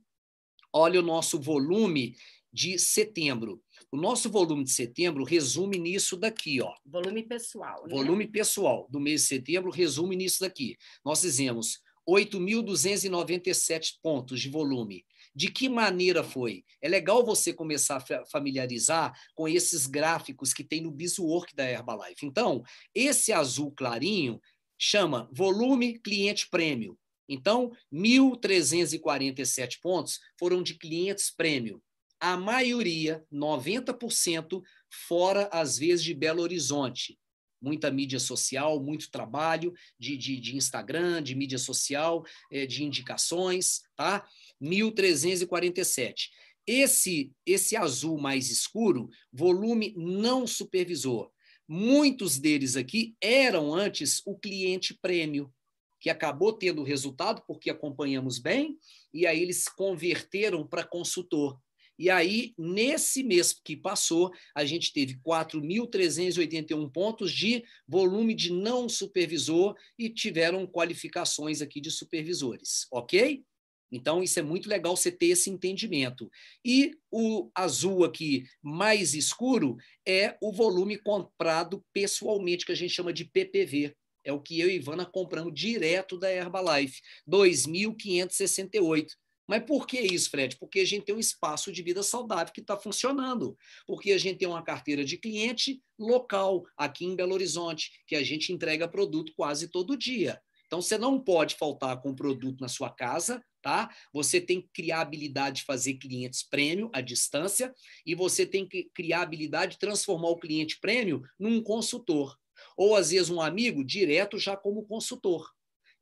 Olha o nosso volume de setembro. O nosso volume de setembro resume nisso daqui, ó. Volume pessoal. Né? Volume pessoal do mês de setembro resume nisso daqui. Nós fizemos 8.297 pontos de volume. De que maneira foi? É legal você começar a familiarizar com esses gráficos que tem no Biswork da Herbalife. Então, esse azul clarinho chama volume cliente prêmio. Então, 1.347 pontos foram de clientes prêmio. A maioria, 90%, fora às vezes de Belo Horizonte muita mídia social, muito trabalho de, de, de Instagram, de mídia social, eh, de indicações, tá? 1347. Esse, esse azul mais escuro, volume não supervisor. Muitos deles aqui eram antes o cliente prêmio, que acabou tendo resultado porque acompanhamos bem, e aí eles converteram para consultor. E aí, nesse mês que passou, a gente teve 4.381 pontos de volume de não supervisor e tiveram qualificações aqui de supervisores, ok? Então, isso é muito legal você ter esse entendimento. E o azul aqui, mais escuro, é o volume comprado pessoalmente, que a gente chama de PPV. É o que eu e Ivana compramos direto da Herbalife, 2.568. Mas por que isso, Fred? Porque a gente tem um espaço de vida saudável que está funcionando. Porque a gente tem uma carteira de cliente local aqui em Belo Horizonte, que a gente entrega produto quase todo dia. Então, você não pode faltar com o produto na sua casa, tá? Você tem que criar habilidade de fazer clientes prêmio à distância e você tem que criar habilidade de transformar o cliente prêmio num consultor. Ou, às vezes, um amigo direto já como consultor.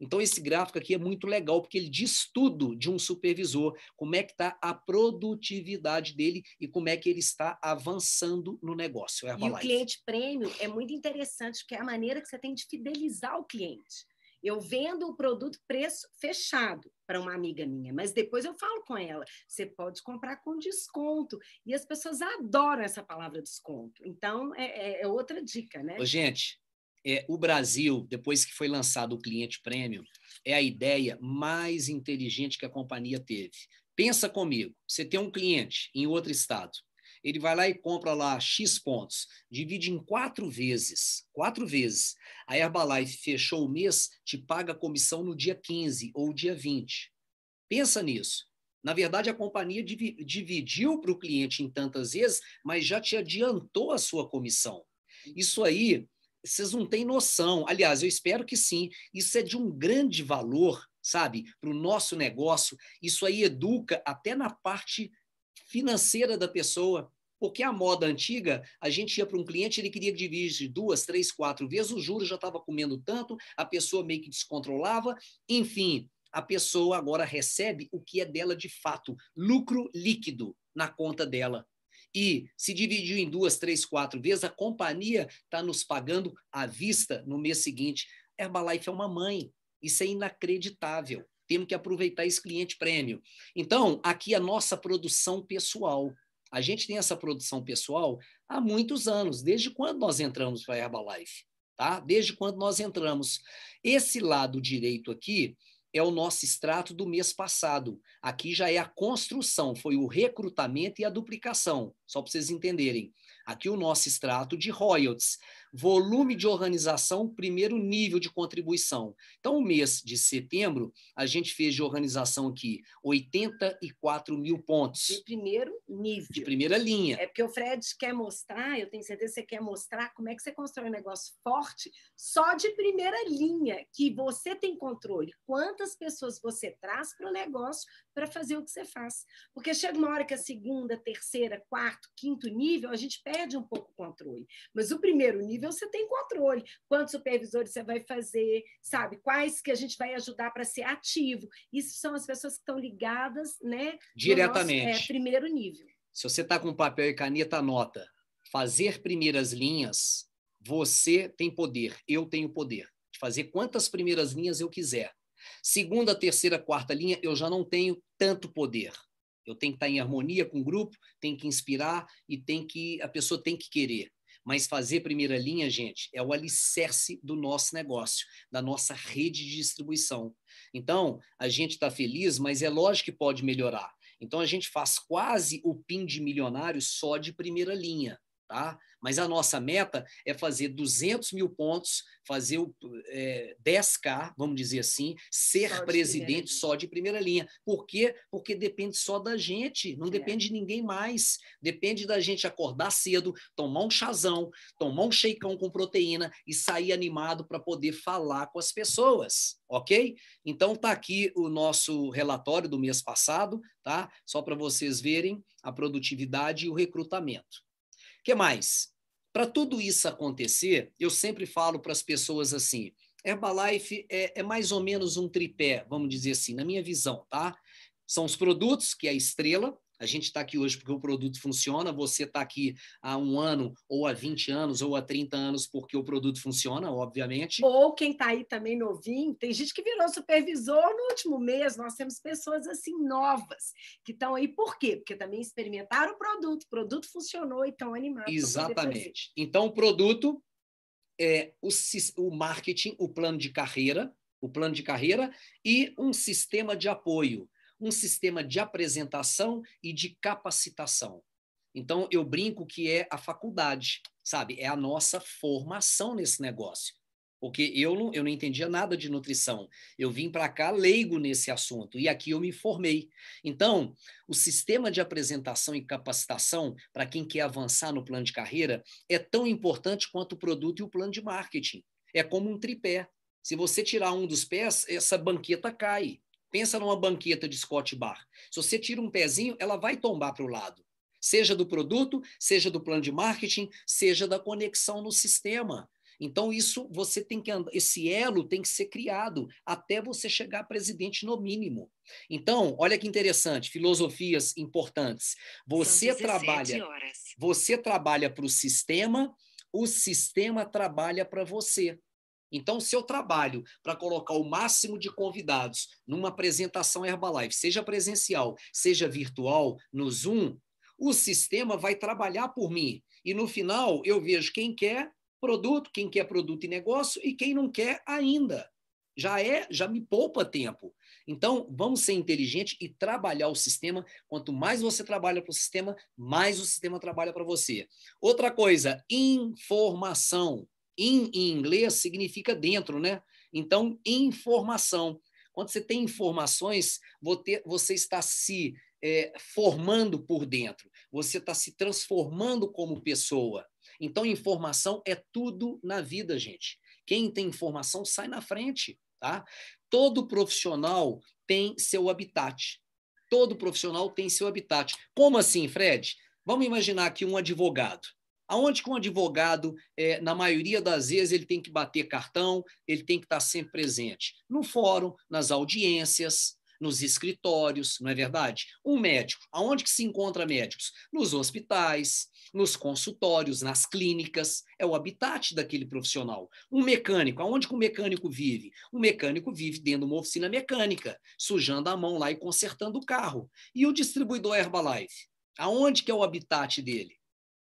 Então, esse gráfico aqui é muito legal, porque ele diz tudo de um supervisor, como é que está a produtividade dele e como é que ele está avançando no negócio. Herbalife. É e o cliente prêmio é muito interessante, porque é a maneira que você tem de fidelizar o cliente. Eu vendo o produto preço fechado para uma amiga minha, mas depois eu falo com ela, você pode comprar com desconto. E as pessoas adoram essa palavra desconto. Então, é, é, é outra dica, né? Ô, gente, é, o Brasil, depois que foi lançado o cliente prêmio, é a ideia mais inteligente que a companhia teve. Pensa comigo, você tem um cliente em outro estado, ele vai lá e compra lá X pontos, divide em quatro vezes, quatro vezes. A Herbalife fechou o mês, te paga a comissão no dia 15 ou dia 20. Pensa nisso. Na verdade, a companhia dividiu para o cliente em tantas vezes, mas já te adiantou a sua comissão. Isso aí vocês não têm noção. Aliás, eu espero que sim. Isso é de um grande valor, sabe, para o nosso negócio. Isso aí educa até na parte financeira da pessoa. Porque a moda antiga, a gente ia para um cliente, ele queria dividir duas, três, quatro vezes, o juro já estava comendo tanto, a pessoa meio que descontrolava. Enfim, a pessoa agora recebe o que é dela de fato, lucro líquido na conta dela e se dividiu em duas, três, quatro vezes, a companhia está nos pagando à vista no mês seguinte. Herbalife é uma mãe. Isso é inacreditável. Temos que aproveitar esse cliente prêmio. Então, aqui a nossa produção pessoal. A gente tem essa produção pessoal há muitos anos, desde quando nós entramos para a Herbalife, tá? Desde quando nós entramos. Esse lado direito aqui é o nosso extrato do mês passado. Aqui já é a construção, foi o recrutamento e a duplicação. Só para vocês entenderem. Aqui o nosso extrato de royalties, volume de organização, primeiro nível de contribuição. Então, o mês de setembro, a gente fez de organização aqui 84 mil pontos. De primeiro nível. De primeira linha. É porque o Fred quer mostrar, eu tenho certeza que você quer mostrar como é que você constrói um negócio forte só de primeira linha, que você tem controle. Quantas pessoas você traz para o negócio para fazer o que você faz. Porque chega uma hora que a segunda, terceira, quarta, quarto, quinto nível, a gente perde um pouco o controle. Mas o primeiro nível você tem controle. Quantos supervisores você vai fazer, sabe? Quais que a gente vai ajudar para ser ativo. Isso são as pessoas que estão ligadas, né? Diretamente. Nosso, é, primeiro nível. Se você está com papel e caneta, anota. Fazer primeiras linhas, você tem poder, eu tenho poder. De fazer quantas primeiras linhas eu quiser. Segunda, terceira, quarta linha, eu já não tenho tanto poder. Eu tenho que estar em harmonia com o grupo, tenho que inspirar e tem que a pessoa tem que querer. Mas fazer primeira linha, gente, é o alicerce do nosso negócio, da nossa rede de distribuição. Então, a gente está feliz, mas é lógico que pode melhorar. Então, a gente faz quase o PIN de milionário só de primeira linha. Tá? Mas a nossa meta é fazer 200 mil pontos, fazer o, é, 10K, vamos dizer assim, ser só presidente só de primeira linha. Por quê? Porque depende só da gente, não é. depende de ninguém mais. Depende da gente acordar cedo, tomar um chazão, tomar um sheikão com proteína e sair animado para poder falar com as pessoas, ok? Então tá aqui o nosso relatório do mês passado, tá? Só para vocês verem a produtividade e o recrutamento que mais? Para tudo isso acontecer, eu sempre falo para as pessoas assim: Herbalife é, é mais ou menos um tripé, vamos dizer assim, na minha visão, tá? São os produtos, que é a estrela, a gente está aqui hoje porque o produto funciona, você está aqui há um ano, ou há 20 anos, ou há 30 anos, porque o produto funciona, obviamente. Ou quem está aí também novinho, tem gente que virou supervisor no último mês, nós temos pessoas assim novas que estão aí, por quê? Porque também experimentaram o produto, o produto funcionou e estão animados. Exatamente. Então, o produto é, o, o, marketing, o plano de carreira, o plano de carreira e um sistema de apoio um sistema de apresentação e de capacitação. Então, eu brinco que é a faculdade, sabe? É a nossa formação nesse negócio. Porque eu não, eu não entendia nada de nutrição. Eu vim para cá leigo nesse assunto e aqui eu me formei. Então, o sistema de apresentação e capacitação para quem quer avançar no plano de carreira é tão importante quanto o produto e o plano de marketing. É como um tripé. Se você tirar um dos pés, essa banqueta cai. Pensa numa banqueta de Scott Bar. Se você tira um pezinho, ela vai tombar para o lado. Seja do produto, seja do plano de marketing, seja da conexão no sistema. Então, isso você tem que esse elo tem que ser criado até você chegar a presidente no mínimo. Então, olha que interessante, filosofias importantes. Você trabalha, horas. você trabalha para o sistema, o sistema trabalha para você. Então, se eu trabalho para colocar o máximo de convidados numa apresentação Herbalife, seja presencial, seja virtual, no Zoom, o sistema vai trabalhar por mim. E no final, eu vejo quem quer produto, quem quer produto e negócio e quem não quer ainda. Já é, já me poupa tempo. Então, vamos ser inteligentes e trabalhar o sistema. Quanto mais você trabalha para o sistema, mais o sistema trabalha para você. Outra coisa, informação. In, em inglês, significa dentro, né? Então, informação. Quando você tem informações, você está se é, formando por dentro, você está se transformando como pessoa. Então, informação é tudo na vida, gente. Quem tem informação sai na frente, tá? Todo profissional tem seu habitat. Todo profissional tem seu habitat. Como assim, Fred? Vamos imaginar aqui um advogado. Aonde que um advogado, é, na maioria das vezes, ele tem que bater cartão, ele tem que estar tá sempre presente? No fórum, nas audiências, nos escritórios, não é verdade? Um médico, aonde que se encontra médicos? Nos hospitais, nos consultórios, nas clínicas, é o habitat daquele profissional. Um mecânico, aonde que o mecânico vive? O mecânico vive dentro de uma oficina mecânica, sujando a mão lá e consertando o carro. E o distribuidor Herbalife, aonde que é o habitat dele?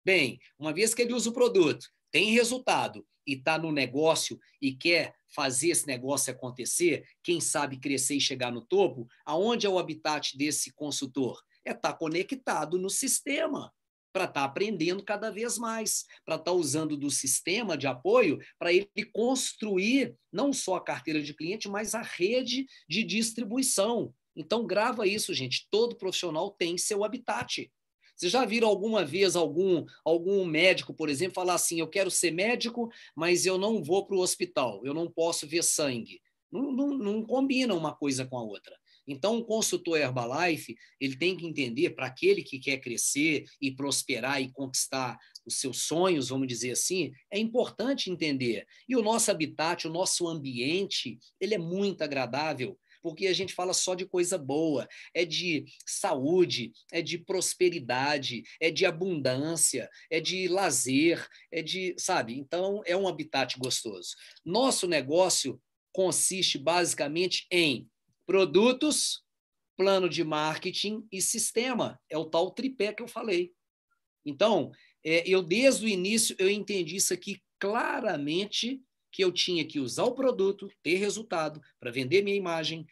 Bem, uma vez que ele usa o produto, tem resultado e está no negócio e quer fazer esse negócio acontecer, quem sabe crescer e chegar no topo, aonde é o habitat desse consultor? É estar tá conectado no sistema para estar tá aprendendo cada vez mais, para estar tá usando do sistema de apoio para ele construir não só a carteira de cliente, mas a rede de distribuição. Então grava isso, gente. Todo profissional tem seu habitat. Vocês já viram alguma vez algum, algum médico, por exemplo, falar assim: eu quero ser médico, mas eu não vou para o hospital, eu não posso ver sangue? Não, não, não combina uma coisa com a outra. Então, o consultor Herbalife, ele tem que entender, para aquele que quer crescer e prosperar e conquistar os seus sonhos, vamos dizer assim, é importante entender. E o nosso habitat, o nosso ambiente, ele é muito agradável porque a gente fala só de coisa boa, é de saúde, é de prosperidade, é de abundância, é de lazer, é de, sabe? Então é um habitat gostoso. Nosso negócio consiste basicamente em produtos, plano de marketing e sistema. É o tal tripé que eu falei. Então, é, eu desde o início eu entendi isso aqui claramente que eu tinha que usar o produto, ter resultado para vender minha imagem,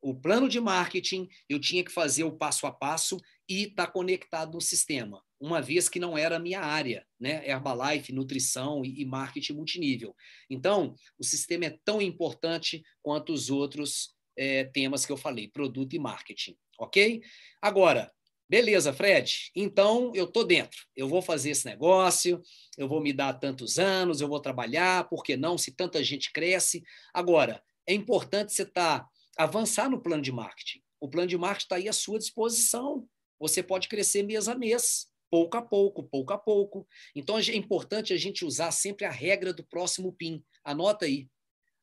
o plano de marketing, eu tinha que fazer o passo a passo e estar tá conectado no sistema, uma vez que não era a minha área, né? Herbalife, nutrição e, e marketing multinível. Então, o sistema é tão importante quanto os outros é, temas que eu falei, produto e marketing, ok? Agora, Beleza, Fred. Então eu tô dentro. Eu vou fazer esse negócio, eu vou me dar tantos anos, eu vou trabalhar, por que não? Se tanta gente cresce. Agora, é importante você tá, avançar no plano de marketing. O plano de marketing está aí à sua disposição. Você pode crescer mês a mês, pouco a pouco, pouco a pouco. Então é importante a gente usar sempre a regra do próximo PIN. Anota aí.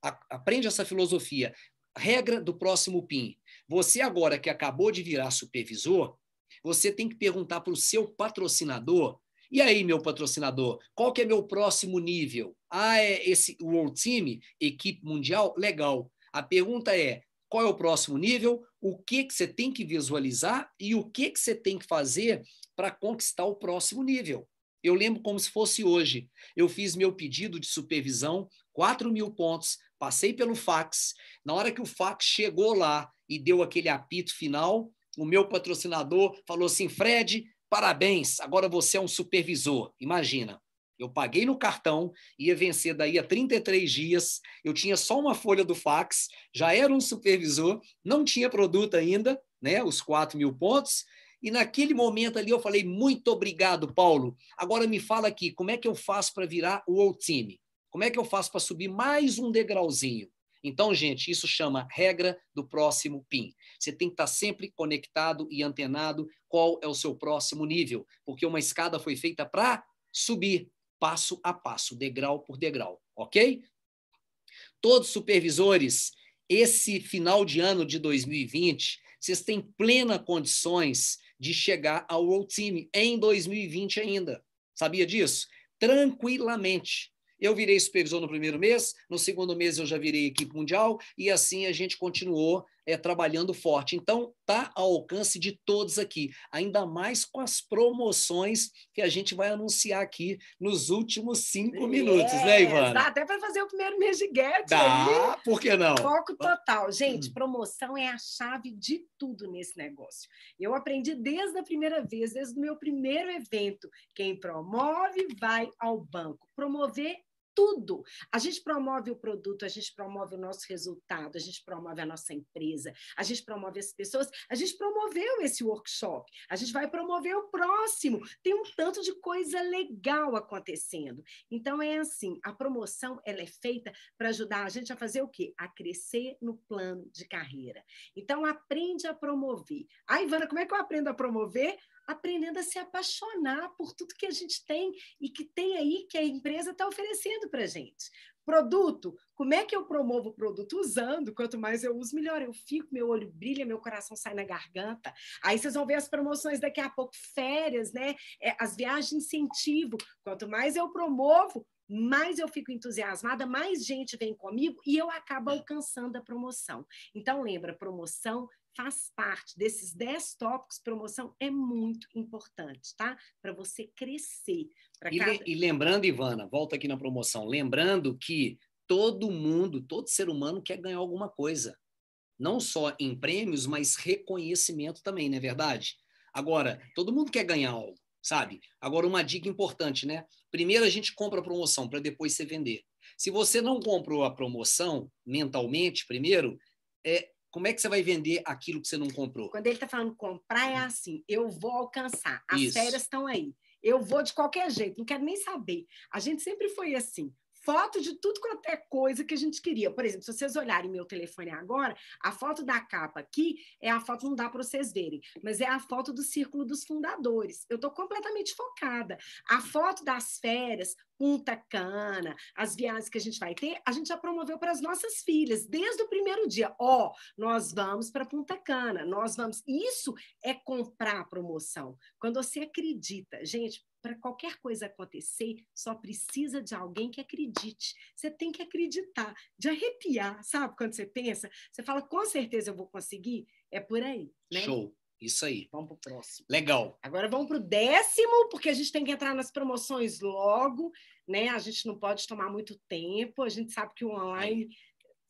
Aprende essa filosofia. Regra do próximo PIN. Você agora que acabou de virar supervisor, você tem que perguntar para o seu patrocinador. E aí, meu patrocinador, qual que é meu próximo nível? Ah, é esse World Team, equipe mundial? Legal. A pergunta é: qual é o próximo nível? O que, que você tem que visualizar e o que, que você tem que fazer para conquistar o próximo nível? Eu lembro como se fosse hoje. Eu fiz meu pedido de supervisão, 4 mil pontos, passei pelo fax. Na hora que o fax chegou lá e deu aquele apito final, o meu patrocinador falou assim: Fred, parabéns, agora você é um supervisor. Imagina, eu paguei no cartão, ia vencer daí a 33 dias, eu tinha só uma folha do fax, já era um supervisor, não tinha produto ainda, né? Os 4 mil pontos. E naquele momento ali eu falei, muito obrigado, Paulo. Agora me fala aqui, como é que eu faço para virar o All Team? Como é que eu faço para subir mais um degrauzinho? Então, gente, isso chama regra do próximo PIN. Você tem que estar sempre conectado e antenado qual é o seu próximo nível, porque uma escada foi feita para subir passo a passo, degrau por degrau, ok? Todos supervisores, esse final de ano de 2020, vocês têm plena condições de chegar ao World Team em 2020 ainda. Sabia disso? Tranquilamente. Eu virei supervisor no primeiro mês, no segundo mês eu já virei equipe mundial, e assim a gente continuou é, trabalhando forte. Então, está ao alcance de todos aqui, ainda mais com as promoções que a gente vai anunciar aqui nos últimos cinco é, minutos, né, Ivana? Dá até para fazer o primeiro mês de Guedes. Dá, aí. por que não? Foco total. Gente, hum. promoção é a chave de tudo nesse negócio. Eu aprendi desde a primeira vez, desde o meu primeiro evento. Quem promove vai ao banco. Promover tudo. A gente promove o produto, a gente promove o nosso resultado, a gente promove a nossa empresa, a gente promove as pessoas, a gente promoveu esse workshop, a gente vai promover o próximo. Tem um tanto de coisa legal acontecendo. Então é assim, a promoção ela é feita para ajudar a gente a fazer o quê? A crescer no plano de carreira. Então aprende a promover. Ah, Ivana, como é que eu aprendo a promover? aprendendo a se apaixonar por tudo que a gente tem e que tem aí que a empresa está oferecendo para a gente. Produto, como é que eu promovo o produto usando? Quanto mais eu uso, melhor eu fico, meu olho brilha, meu coração sai na garganta. Aí vocês vão ver as promoções daqui a pouco, férias, né? É, as viagens incentivo. Quanto mais eu promovo, mais eu fico entusiasmada, mais gente vem comigo e eu acabo é. alcançando a promoção. Então lembra, promoção faz parte desses 10 tópicos, promoção é muito importante, tá? Para você crescer. E, cada... e lembrando, Ivana, volta aqui na promoção, lembrando que todo mundo, todo ser humano quer ganhar alguma coisa. Não só em prêmios, mas reconhecimento também, não é verdade? Agora, todo mundo quer ganhar algo, sabe? Agora, uma dica importante, né? Primeiro a gente compra a promoção para depois você vender. Se você não comprou a promoção mentalmente primeiro, é, como é que você vai vender aquilo que você não comprou? Quando ele está falando comprar, é assim: eu vou alcançar, as Isso. férias estão aí. Eu vou de qualquer jeito, não quero nem saber. A gente sempre foi assim foto de tudo quanto é coisa que a gente queria. Por exemplo, se vocês olharem meu telefone agora, a foto da capa aqui é a foto, não dá para vocês verem, mas é a foto do Círculo dos Fundadores. Eu estou completamente focada. A foto das férias, Punta Cana, as viagens que a gente vai ter, a gente já promoveu para as nossas filhas desde o primeiro dia. Ó, oh, nós vamos para Punta Cana, nós vamos. Isso é comprar promoção. Quando você acredita, gente, para qualquer coisa acontecer, só precisa de alguém que acredite. Você tem que acreditar, de arrepiar, sabe? Quando você pensa, você fala, com certeza eu vou conseguir. É por aí, né? Show. Isso aí. Vamos para o próximo. Legal. Agora vamos para o décimo, porque a gente tem que entrar nas promoções logo, né? A gente não pode tomar muito tempo. A gente sabe que o online aí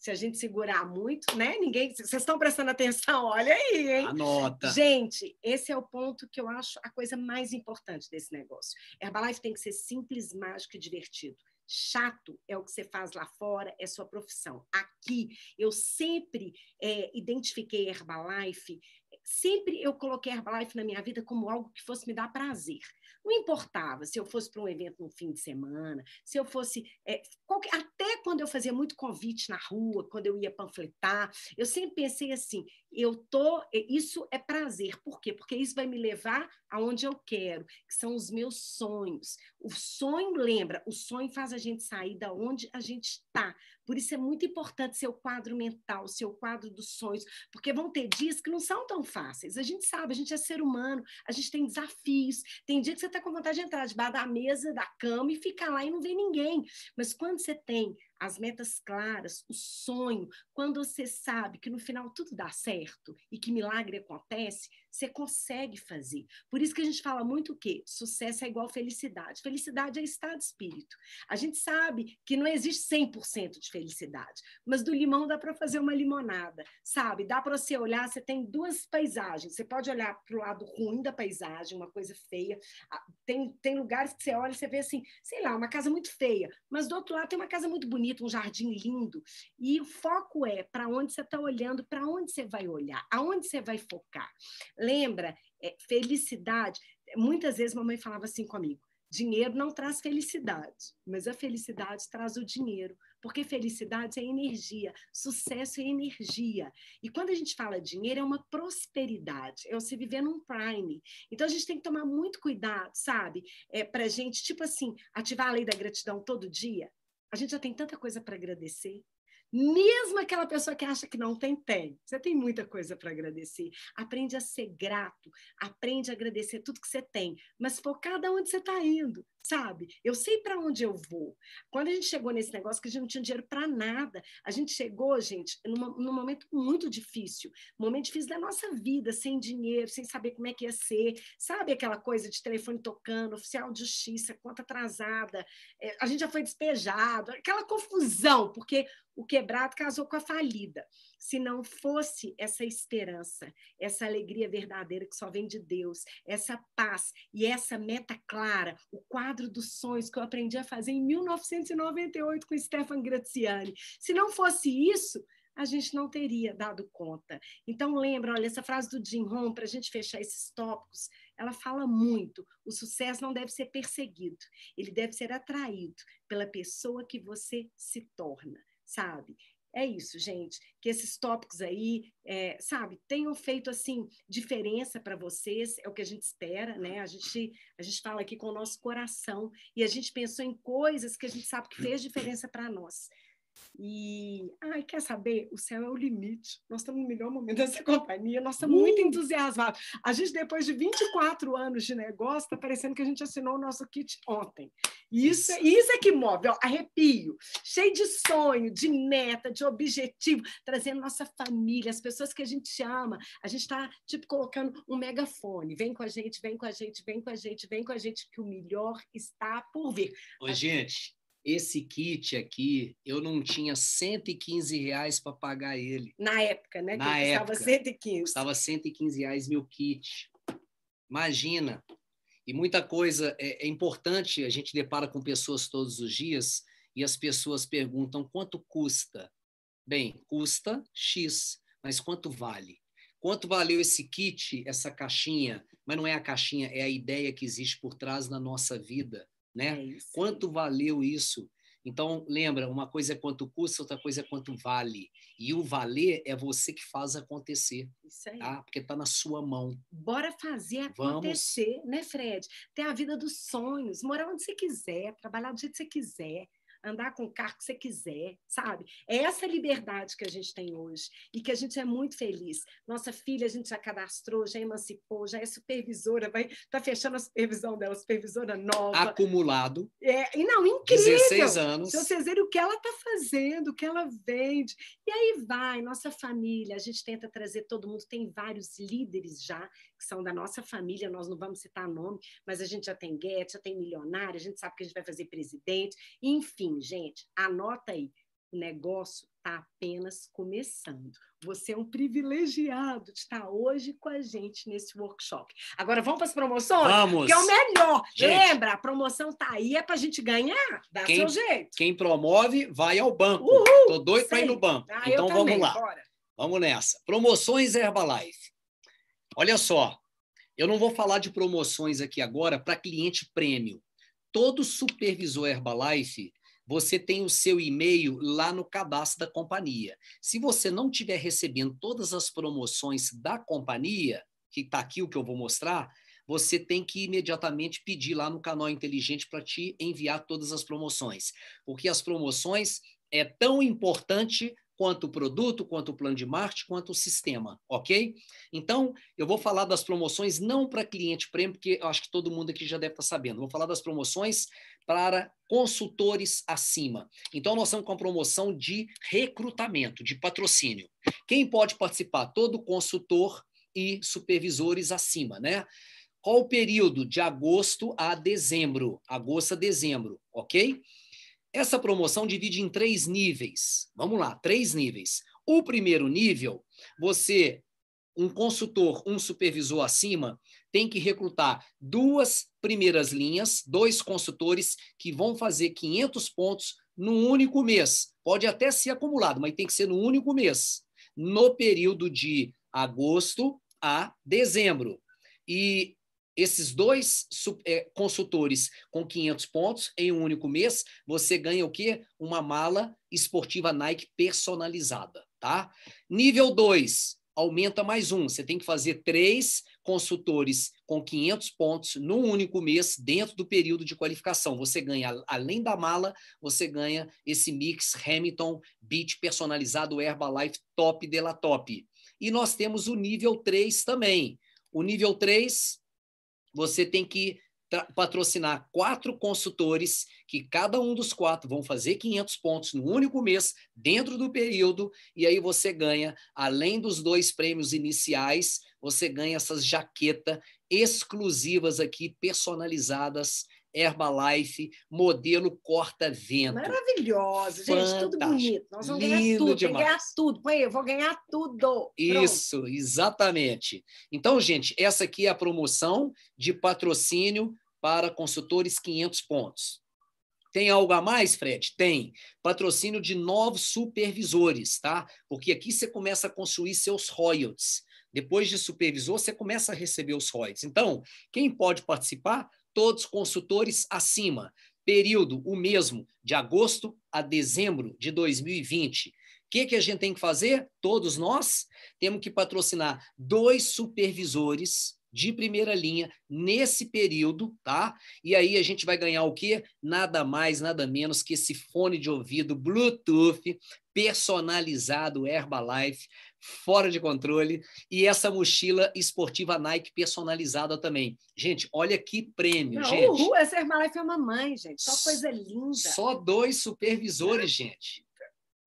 se a gente segurar muito, né? Ninguém. Vocês estão prestando atenção? Olha aí, hein? Anota. Gente, esse é o ponto que eu acho a coisa mais importante desse negócio. Herbalife tem que ser simples, mágico e divertido. Chato é o que você faz lá fora, é sua profissão. Aqui, eu sempre é, identifiquei Herbalife, sempre eu coloquei Herbalife na minha vida como algo que fosse me dar prazer. Não importava se eu fosse para um evento no fim de semana, se eu fosse. É, qualquer... até quando eu fazia muito convite na rua, quando eu ia panfletar, eu sempre pensei assim: eu tô, é, isso é prazer. Por quê? Porque isso vai me levar aonde eu quero, que são os meus sonhos. O sonho lembra, o sonho faz a gente sair da onde a gente está. Por isso é muito importante seu quadro mental, seu quadro dos sonhos, porque vão ter dias que não são tão fáceis. A gente sabe, a gente é ser humano, a gente tem desafios, tem dias dia que você está com vontade de entrar debaixo da mesa, da cama e ficar lá e não ver ninguém. Mas quando você tem as metas claras, o sonho, quando você sabe que no final tudo dá certo e que milagre acontece, você consegue fazer. Por isso que a gente fala muito que sucesso é igual felicidade. Felicidade é estado de espírito. A gente sabe que não existe 100% de felicidade, mas do limão dá para fazer uma limonada, sabe? Dá para você olhar, você tem duas paisagens. Você pode olhar para o lado ruim da paisagem, uma coisa feia. Ah, tem, tem lugares que você olha e você vê assim, sei lá, uma casa muito feia, mas do outro lado tem uma casa muito bonita bonito, um jardim lindo. E o foco é para onde você está olhando, para onde você vai olhar, aonde você vai focar. Lembra, é, felicidade. Muitas vezes mamãe falava assim comigo: dinheiro não traz felicidade, mas a felicidade traz o dinheiro, porque felicidade é energia, sucesso é energia. E quando a gente fala dinheiro, é uma prosperidade, é você viver num prime. Então a gente tem que tomar muito cuidado, sabe? É, Para gente, tipo assim, ativar a lei da gratidão todo dia. A gente já tem tanta coisa para agradecer. Mesmo aquela pessoa que acha que não tem, tem. Você tem muita coisa para agradecer. Aprende a ser grato, aprende a agradecer tudo que você tem, mas focada onde você está indo, sabe? Eu sei para onde eu vou. Quando a gente chegou nesse negócio que a gente não tinha dinheiro para nada, a gente chegou, gente, numa, num momento muito difícil momento difícil da nossa vida, sem dinheiro, sem saber como é que ia ser, sabe aquela coisa de telefone tocando, oficial de justiça, conta atrasada, é, a gente já foi despejado, aquela confusão, porque o quebrado casou com a falida. Se não fosse essa esperança, essa alegria verdadeira que só vem de Deus, essa paz e essa meta clara, o quadro dos sonhos que eu aprendi a fazer em 1998 com Stefan Graziani, se não fosse isso, a gente não teria dado conta. Então lembra, olha, essa frase do Jim Rohn, para a gente fechar esses tópicos, ela fala muito. O sucesso não deve ser perseguido, ele deve ser atraído pela pessoa que você se torna sabe? É isso, gente. Que esses tópicos aí, é, sabe, tenham feito assim diferença para vocês, é o que a gente espera, né? A gente, a gente fala aqui com o nosso coração e a gente pensou em coisas que a gente sabe que fez diferença para nós. E, ai, quer saber? O céu é o limite. Nós estamos no melhor momento dessa companhia, nós estamos uh! muito entusiasmados. A gente, depois de 24 anos de negócio, está parecendo que a gente assinou o nosso kit ontem. Isso, é, isso é que move, ó, arrepio. Cheio de sonho, de meta, de objetivo, trazendo nossa família, as pessoas que a gente ama. A gente está, tipo, colocando um megafone. Vem com a gente, vem com a gente, vem com a gente, vem com a gente, que o melhor está por vir. Oi, gente, esse kit aqui, eu não tinha 115 reais para pagar ele. Na época, né? Na que época. Custava 115. Custava 115 reais meu kit. Imagina. E muita coisa é, é, importante, a gente depara com pessoas todos os dias e as pessoas perguntam quanto custa. Bem, custa X, mas quanto vale? Quanto valeu esse kit, essa caixinha? Mas não é a caixinha, é a ideia que existe por trás da nossa vida né? É quanto valeu isso? Então, lembra, uma coisa é quanto custa, outra coisa é quanto vale. E o valer é você que faz acontecer. Isso aí. Tá? Porque está na sua mão. Bora fazer acontecer, Vamos. né, Fred? Ter a vida dos sonhos, morar onde você quiser, trabalhar do jeito que você quiser andar com o carro que você quiser, sabe? É essa liberdade que a gente tem hoje e que a gente é muito feliz. Nossa filha, a gente já cadastrou, já emancipou, já é supervisora, vai tá fechando a supervisão dela, supervisora nova. Acumulado. É, e não, incrível. 16 anos. Se vocês verem o que ela tá fazendo, o que ela vende. E aí vai, nossa família, a gente tenta trazer todo mundo, tem vários líderes já que são da nossa família, nós não vamos citar nome, mas a gente já tem Guedes, já tem milionário, a gente sabe que a gente vai fazer presidente. Enfim, gente, anota aí. O negócio está apenas começando. Você é um privilegiado de estar hoje com a gente nesse workshop. Agora vamos para as promoções? Vamos! Que é o melhor. Gente, Lembra, a promoção está aí, é para a gente ganhar. Dá quem, seu jeito. Quem promove vai ao banco. Uhul, Tô doido para ir no banco. Ah, então vamos lá. Bora. Vamos nessa. Promoções Herbalife. Olha só, eu não vou falar de promoções aqui agora para cliente prêmio. Todo supervisor Herbalife, você tem o seu e-mail lá no cadastro da companhia. Se você não estiver recebendo todas as promoções da companhia, que está aqui o que eu vou mostrar, você tem que imediatamente pedir lá no canal inteligente para te enviar todas as promoções, porque as promoções é tão importante quanto o produto, quanto o plano de marketing, quanto o sistema, ok? Então, eu vou falar das promoções não para cliente prêmio, porque eu acho que todo mundo aqui já deve estar tá sabendo. Vou falar das promoções para consultores acima. Então, nós estamos com a promoção de recrutamento, de patrocínio. Quem pode participar? Todo consultor e supervisores acima, né? Qual o período? De agosto a dezembro. Agosto a dezembro, ok? Essa promoção divide em três níveis. Vamos lá, três níveis. O primeiro nível, você, um consultor, um supervisor acima, tem que recrutar duas primeiras linhas, dois consultores que vão fazer 500 pontos num único mês. Pode até ser acumulado, mas tem que ser no único mês, no período de agosto a dezembro. E esses dois é, consultores com 500 pontos em um único mês, você ganha o quê? Uma mala esportiva Nike personalizada, tá? Nível 2, aumenta mais um. Você tem que fazer três consultores com 500 pontos num único mês dentro do período de qualificação. Você ganha, além da mala, você ganha esse mix Hamilton Beach personalizado Herbalife Top de la Top. E nós temos o nível 3 também. O nível 3 você tem que patrocinar quatro consultores, que cada um dos quatro vão fazer 500 pontos no único mês, dentro do período, e aí você ganha, além dos dois prêmios iniciais, você ganha essas jaquetas exclusivas aqui, personalizadas Herbalife, modelo corta-vento. Maravilhosa, gente, tudo bonito. Nós vamos ganhar tudo, ganhar tudo. Põe eu vou ganhar tudo. Pronto. Isso, exatamente. Então, gente, essa aqui é a promoção de patrocínio para consultores 500 pontos. Tem algo a mais, Fred? Tem. Patrocínio de novos supervisores, tá? Porque aqui você começa a construir seus royalties. Depois de supervisor, você começa a receber os royalties. Então, quem pode participar? todos consultores acima. Período o mesmo, de agosto a dezembro de 2020. O que, que a gente tem que fazer? Todos nós temos que patrocinar dois supervisores de primeira linha nesse período, tá? E aí a gente vai ganhar o quê? Nada mais, nada menos que esse fone de ouvido Bluetooth personalizado Herbalife, fora de controle, e essa mochila esportiva Nike personalizada também. Gente, olha que prêmio, Não, gente. Uhul, essa Herbalife é mãe, gente. Só coisa linda. Só dois supervisores, gente.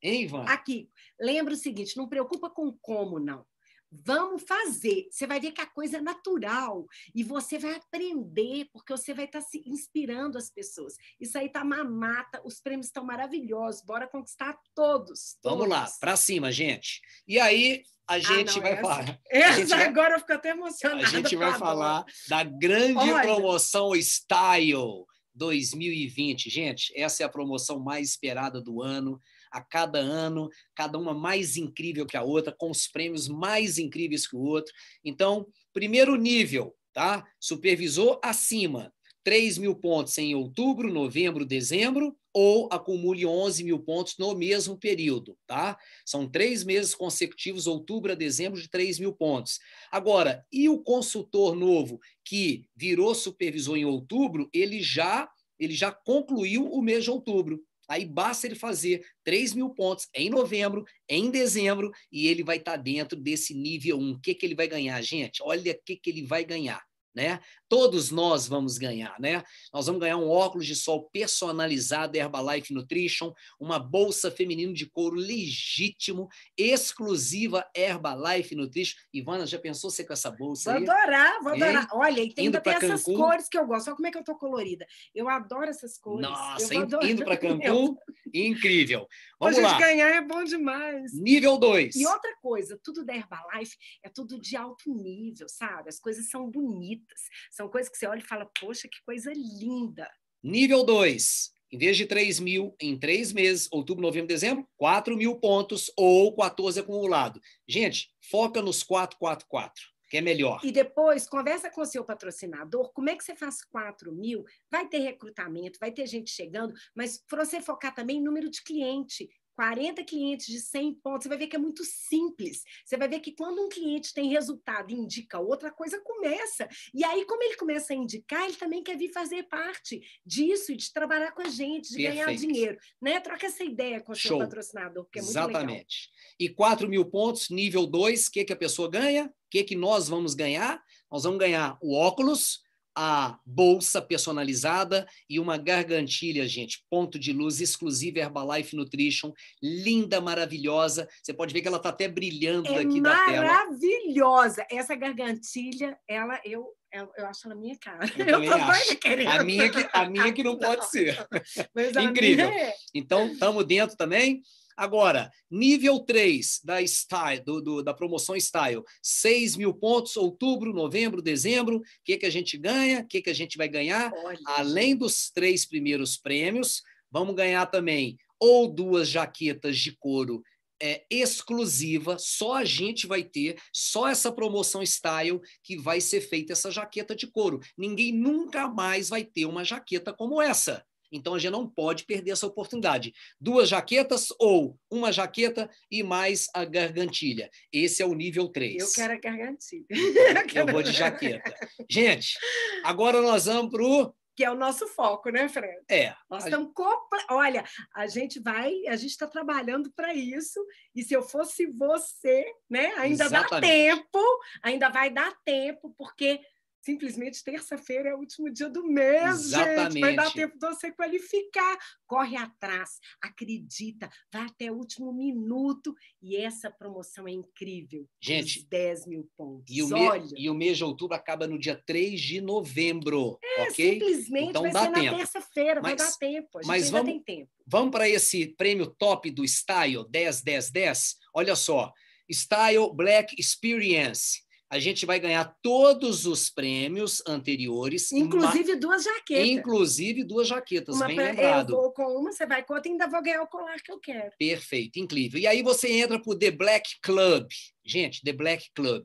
Hein, Ivan? Aqui, lembra o seguinte, não preocupa com como não. Vamos fazer. Você vai ver que a coisa é natural e você vai aprender, porque você vai estar tá se inspirando as pessoas. Isso aí tá mamata, os prêmios estão maravilhosos. Bora conquistar todos. todos. Vamos lá, para cima, gente. E aí a ah, gente ah, não, vai essa, falar. Essa agora eu fico até emocionada. A gente vai tá falar da grande Olha. promoção Style 2020. Gente, essa é a promoção mais esperada do ano a cada ano, cada uma mais incrível que a outra, com os prêmios mais incríveis que o outro. Então, primeiro nível, tá? Supervisor acima, 3 mil pontos em outubro, novembro, dezembro, ou acumule 11 mil pontos no mesmo período, tá? São três meses consecutivos, outubro a dezembro, de 3 mil pontos. Agora, e o consultor novo que virou supervisor em outubro, ele já ele já concluiu o mês de outubro. Aí basta ele fazer 3 mil pontos em novembro, em dezembro, e ele vai estar tá dentro desse nível 1. O que, que ele vai ganhar, gente? Olha o que, que ele vai ganhar. Né? todos nós vamos ganhar, né? Nós vamos ganhar um óculos de sol personalizado Herbalife Nutrition, uma bolsa feminina de couro legítimo, exclusiva Herbalife Nutrition. Ivana, já pensou você com essa bolsa? Vou adorar, vou adorar. Olha, e tem até essas cores que eu gosto. Olha como é que eu tô colorida. Eu adoro essas cores. Nossa, indo para Cancún, incrível. Vamos Pô, lá. Gente, ganhar é bom demais. Nível 2. E outra coisa, tudo da Herbalife é tudo de alto nível, sabe? As coisas são bonitas, são coisas que você olha e fala, poxa, que coisa linda. Nível 2. Em vez de 3 mil em três meses, outubro, novembro, dezembro, 4 mil pontos ou 14 acumulado. Gente, foca nos 444, que é melhor. E depois, conversa com o seu patrocinador, como é que você faz 4 mil? Vai ter recrutamento, vai ter gente chegando, mas para você focar também em número de cliente, 40 clientes de 100 pontos, você vai ver que é muito simples. Você vai ver que quando um cliente tem resultado e indica outra coisa, começa. E aí, como ele começa a indicar, ele também quer vir fazer parte disso e de trabalhar com a gente, de Perfeito. ganhar dinheiro. Né? Troca essa ideia com o seu Show. patrocinador, porque é muito Exatamente. Legal. E 4 mil pontos, nível 2, o que, que a pessoa ganha? O que, que nós vamos ganhar? Nós vamos ganhar o óculos, a bolsa personalizada e uma gargantilha, gente, ponto de luz exclusiva Herbalife Nutrition, linda, maravilhosa. Você pode ver que ela está até brilhando é aqui da tela. Maravilhosa! Essa gargantilha, ela eu eu, eu acho na minha cara. Eu, eu também A minha é que, a minha é que não, não. pode ser. Incrível. É. Então, estamos dentro também. Agora, nível 3 da, style, do, do, da promoção Style, 6 mil pontos, outubro, novembro, dezembro, o que, que a gente ganha, o que, que a gente vai ganhar? Olha. Além dos três primeiros prêmios, vamos ganhar também ou duas jaquetas de couro é, exclusiva, só a gente vai ter, só essa promoção style que vai ser feita essa jaqueta de couro. Ninguém nunca mais vai ter uma jaqueta como essa. Então a gente não pode perder essa oportunidade. Duas jaquetas ou uma jaqueta e mais a gargantilha. Esse é o nível 3. Eu quero a gargantilha. Então, eu vou de jaqueta. Gente, agora nós vamos para o que é o nosso foco, né, Fred? É. Nós estamos. Compl... Olha, a gente vai, a gente está trabalhando para isso, e se eu fosse você, né, ainda Exatamente. dá tempo, ainda vai dar tempo, porque simplesmente terça-feira é o último dia do mês, Exatamente. gente. Vai dar tempo de você qualificar. Corre atrás, acredita, vai até o último minuto e essa promoção é incrível. Gente, 10 mil pontos. E o, Olha. e o mês de outubro acaba no dia 3 de novembro, é, ok? Simplesmente então, vai dá ser tempo. na terça-feira, vai dar tempo. A gente mas vamos, tem tempo. Vamos para esse prêmio top do Style 10, 10, 10? Olha só, Style Black Experience a gente vai ganhar todos os prêmios anteriores. Inclusive uma... duas jaquetas. Inclusive duas jaquetas, uma bem pra... lembrado. Eu vou com uma, você vai com outra e ainda vou ganhar o colar que eu quero. Perfeito, incrível. E aí você entra para o The Black Club. Gente, The Black Club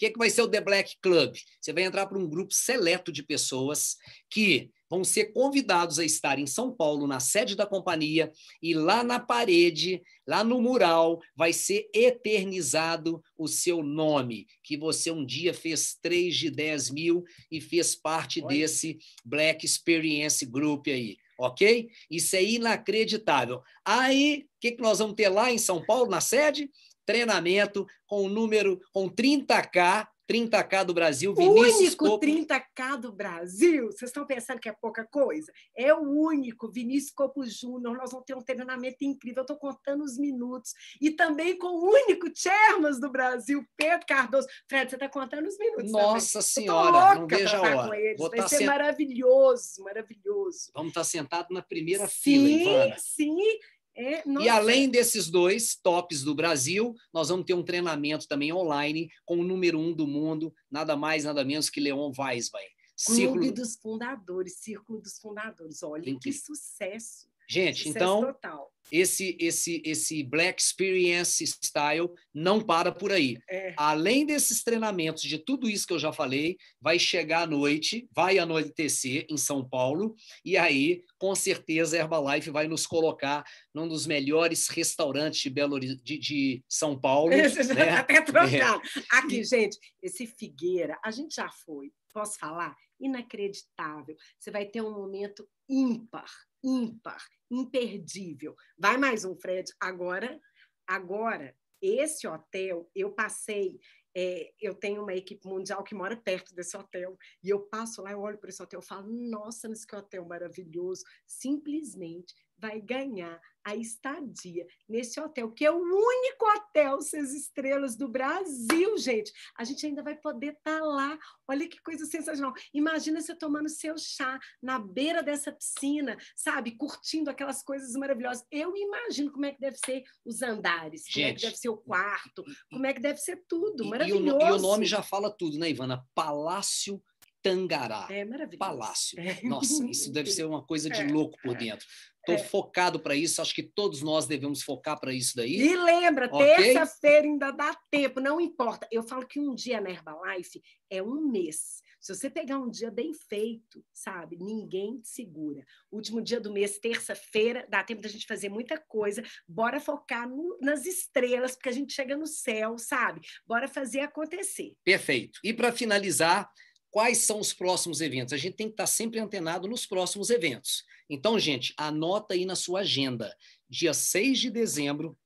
que, é que vai ser o The Black Club? Você vai entrar para um grupo seleto de pessoas que vão ser convidados a estar em São Paulo, na sede da companhia, e lá na parede, lá no mural, vai ser eternizado o seu nome, que você um dia fez 3 de 10 mil e fez parte Oi. desse Black Experience Group aí ok? Isso é inacreditável. Aí, o que, que nós vamos ter lá em São Paulo, na sede? treinamento com o número, com 30K 30K do Brasil, Vinícius único Copo. 30K do Brasil? Vocês estão pensando que é pouca coisa? É o único, Vinícius Copo Júnior. Nós vamos ter um treinamento incrível. Eu estou contando os minutos. E também com o único Chermas do Brasil, Pedro Cardoso. Fred, você está contando os minutos. Nossa também. Senhora, não vejo a hora. Com eles. Vou Vai tá ser sent... maravilhoso, maravilhoso. Vamos estar tá sentados na primeira sim, fila, Sim, sim. É, e além desses dois tops do Brasil, nós vamos ter um treinamento também online com o número um do mundo, nada mais, nada menos que Leon Weisbein. Círculo Clube dos Fundadores, Círculo dos Fundadores. Olha que sucesso! Gente, Sucesso então total. esse esse esse Black Experience Style não para por aí. É. Além desses treinamentos, de tudo isso que eu já falei, vai chegar à noite, vai anoitecer em São Paulo e aí, com certeza, a Herbalife vai nos colocar num dos melhores restaurantes de Belo de, de São Paulo. né? Tá até trocado. É. Aqui, gente, esse Figueira, a gente já foi. Posso falar? Inacreditável. Você vai ter um momento ímpar ímpar, imperdível. Vai mais um, Fred. Agora, agora, esse hotel, eu passei. É, eu tenho uma equipe mundial que mora perto desse hotel e eu passo lá, eu olho para esse hotel, e falo, nossa, mas que hotel maravilhoso! Simplesmente vai ganhar a estadia nesse hotel, que é o único hotel seis estrelas do Brasil, gente. A gente ainda vai poder estar tá lá. Olha que coisa sensacional. Imagina você tomando seu chá na beira dessa piscina, sabe? Curtindo aquelas coisas maravilhosas. Eu imagino como é que deve ser os andares, gente, como é que deve ser o quarto, como é que deve ser tudo. Maravilhoso. E, e, o, e o nome já fala tudo, né, Ivana? Palácio Tangará. É maravilhoso. Palácio. É. Nossa, isso deve ser uma coisa de é. louco por dentro. Estou é. é. focado para isso, acho que todos nós devemos focar para isso daí. E lembra, okay? terça-feira ainda dá tempo, não importa. Eu falo que um dia na Herbalife é um mês. Se você pegar um dia bem feito, sabe? Ninguém segura. Último dia do mês, terça-feira, dá tempo da gente fazer muita coisa. Bora focar no, nas estrelas, porque a gente chega no céu, sabe? Bora fazer acontecer. Perfeito. E para finalizar, quais são os próximos eventos? A gente tem que estar sempre antenado nos próximos eventos. Então, gente, anota aí na sua agenda. Dia 6 de dezembro,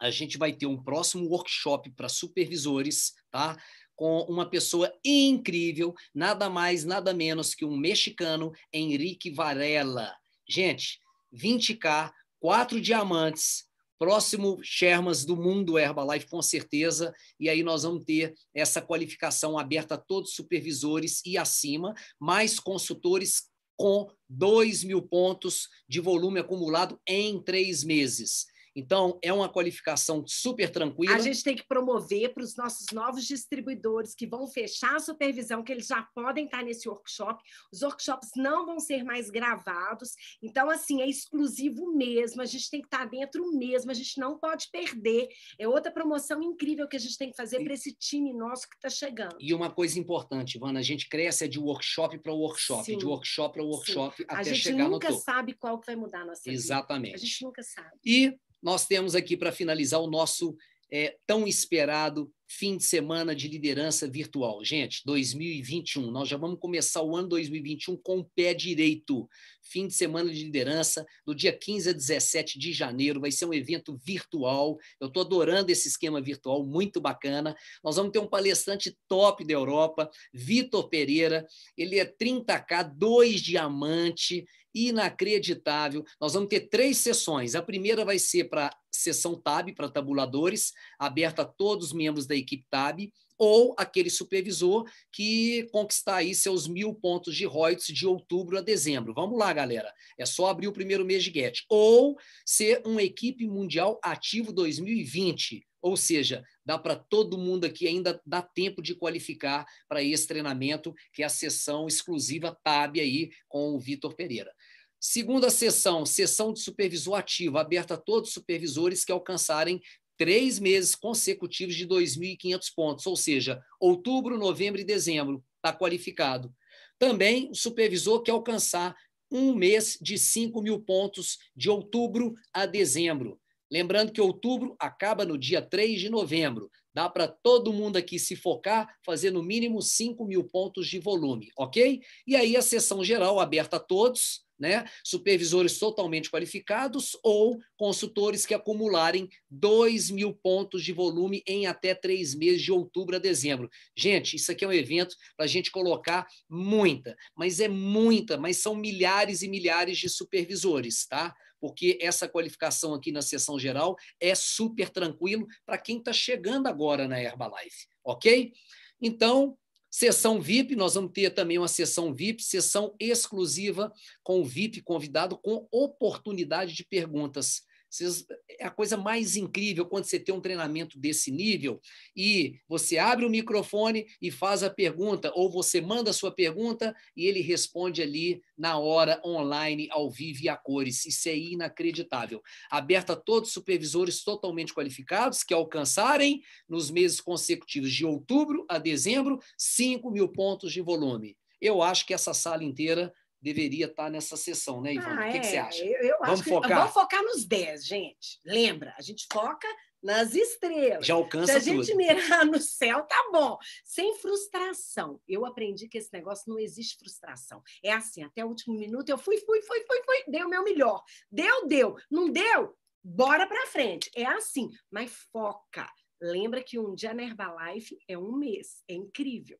a gente vai ter um próximo workshop para supervisores, tá? Com uma pessoa incrível, nada mais, nada menos que um mexicano, Henrique Varela. Gente, 20K, quatro diamantes, próximo Shermans do mundo Herbalife, com certeza, e aí nós vamos ter essa qualificação aberta a todos os supervisores e acima, mais consultores com 2 mil pontos de volume acumulado em três meses. Então, é uma qualificação super tranquila. A gente tem que promover para os nossos novos distribuidores que vão fechar a supervisão, que eles já podem estar nesse workshop. Os workshops não vão ser mais gravados. Então, assim, é exclusivo mesmo. A gente tem que estar dentro mesmo. A gente não pode perder. É outra promoção incrível que a gente tem que fazer para esse time nosso que está chegando. E uma coisa importante, Ivana, a gente cresce é de workshop para workshop, Sim. de workshop para workshop Sim. até chegar no topo. A gente nunca sabe qual que vai mudar a nossa Exatamente. vida. Exatamente. A gente nunca sabe. E nós temos aqui para finalizar o nosso é, tão esperado fim de semana de liderança virtual. Gente, 2021, nós já vamos começar o ano 2021 com o pé direito. Fim de semana de liderança, do dia 15 a 17 de janeiro, vai ser um evento virtual. Eu estou adorando esse esquema virtual, muito bacana. Nós vamos ter um palestrante top da Europa, Vitor Pereira. Ele é 30K, dois diamante inacreditável. Nós vamos ter três sessões. A primeira vai ser para sessão TAB, para tabuladores, aberta a todos os membros da equipe TAB, ou aquele supervisor que conquistar aí seus mil pontos de Reuters de outubro a dezembro. Vamos lá, galera. É só abrir o primeiro mês de GET. Ou ser um equipe mundial ativo 2020, ou seja, dá para todo mundo aqui, ainda dá tempo de qualificar para esse treinamento, que é a sessão exclusiva TAB aí com o Vitor Pereira. Segunda sessão, sessão de supervisor ativo, aberta a todos os supervisores que alcançarem três meses consecutivos de 2.500 pontos, ou seja, outubro, novembro e dezembro, está qualificado. Também o supervisor que alcançar um mês de 5 mil pontos de outubro a dezembro. Lembrando que outubro acaba no dia 3 de novembro. Dá para todo mundo aqui se focar, fazer no mínimo 5 mil pontos de volume, ok? E aí a sessão geral aberta a todos, né? Supervisores totalmente qualificados ou consultores que acumularem 2 mil pontos de volume em até três meses, de outubro a dezembro. Gente, isso aqui é um evento para a gente colocar muita, mas é muita, mas são milhares e milhares de supervisores, tá? porque essa qualificação aqui na sessão geral é super tranquilo para quem está chegando agora na Herbalife, ok? Então, Sessão VIP, nós vamos ter também uma sessão VIP, sessão exclusiva com o VIP convidado, com oportunidade de perguntas. Vocês, é a coisa mais incrível quando você tem um treinamento desse nível e você abre o microfone e faz a pergunta, ou você manda a sua pergunta e ele responde ali na hora, online, ao vivo e a cores. Isso é inacreditável. Aberta a todos os supervisores totalmente qualificados que alcançarem, nos meses consecutivos de outubro a dezembro, 5 mil pontos de volume. Eu acho que essa sala inteira deveria estar tá nessa sessão, né, Ivana? Ah, o que, é. que você é. acha? Eu, eu vamos focar. Vamos focar nos 10, gente. Lembra, a gente foca nas estrelas. Já alcança Se a gente mirar no céu, tá bom. Sem frustração. Eu aprendi que esse negócio não existe frustração. É assim, até o último minuto eu fui, fui, fui, fui, fui, deu o meu melhor. Deu, deu. Não deu? Bora para frente. É assim, mas foca. Lembra que um dia na Herbalife é um mês. É incrível.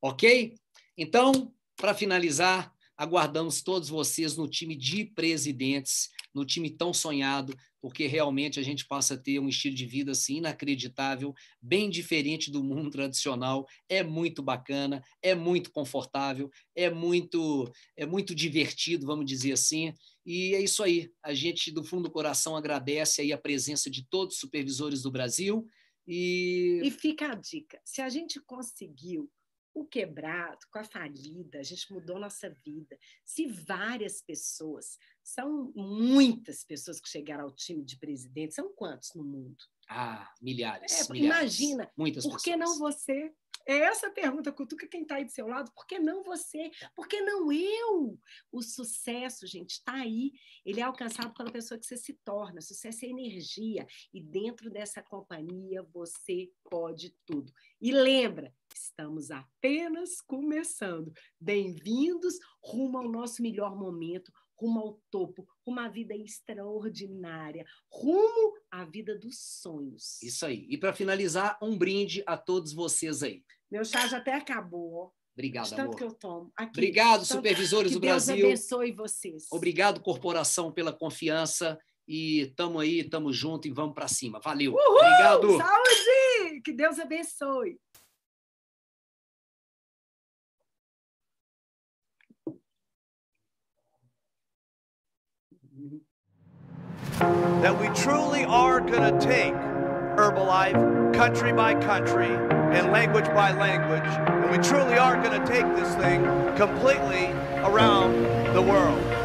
Ok? Então, para finalizar, Aguardamos todos vocês no time de presidentes, no time tão sonhado, porque realmente a gente passa a ter um estilo de vida assim inacreditável, bem diferente do mundo tradicional. É muito bacana, é muito confortável, é muito é muito divertido, vamos dizer assim. E é isso aí. A gente do fundo do coração agradece aí a presença de todos os supervisores do Brasil. E... e fica a dica: se a gente conseguiu o quebrado, com a falida, a gente mudou nossa vida. Se várias pessoas, são muitas pessoas que chegaram ao time de presidente, são quantos no mundo? Ah, milhares. É, milhares imagina, muitas por que pessoas. não você? É essa a pergunta, Cutuca, quem está aí do seu lado, por que não você? Por que não eu? O sucesso, gente, está aí. Ele é alcançado pela pessoa que você se torna. Sucesso é energia. E dentro dessa companhia você pode tudo. E lembra, Estamos apenas começando. Bem-vindos rumo ao nosso melhor momento, rumo ao topo, rumo à vida extraordinária, rumo à vida dos sonhos. Isso aí. E para finalizar, um brinde a todos vocês aí. Meu chá já até acabou. Obrigado, tanto amor. que eu tomo. Aqui, Obrigado, tanto... supervisores que do Deus Brasil. Deus abençoe vocês. Obrigado, corporação, pela confiança. E tamo aí, tamo junto e vamos para cima. Valeu. Uhul! Obrigado. Saúde! Que Deus abençoe. that we truly are going to take Herbalife country by country and language by language, and we truly are going to take this thing completely around the world.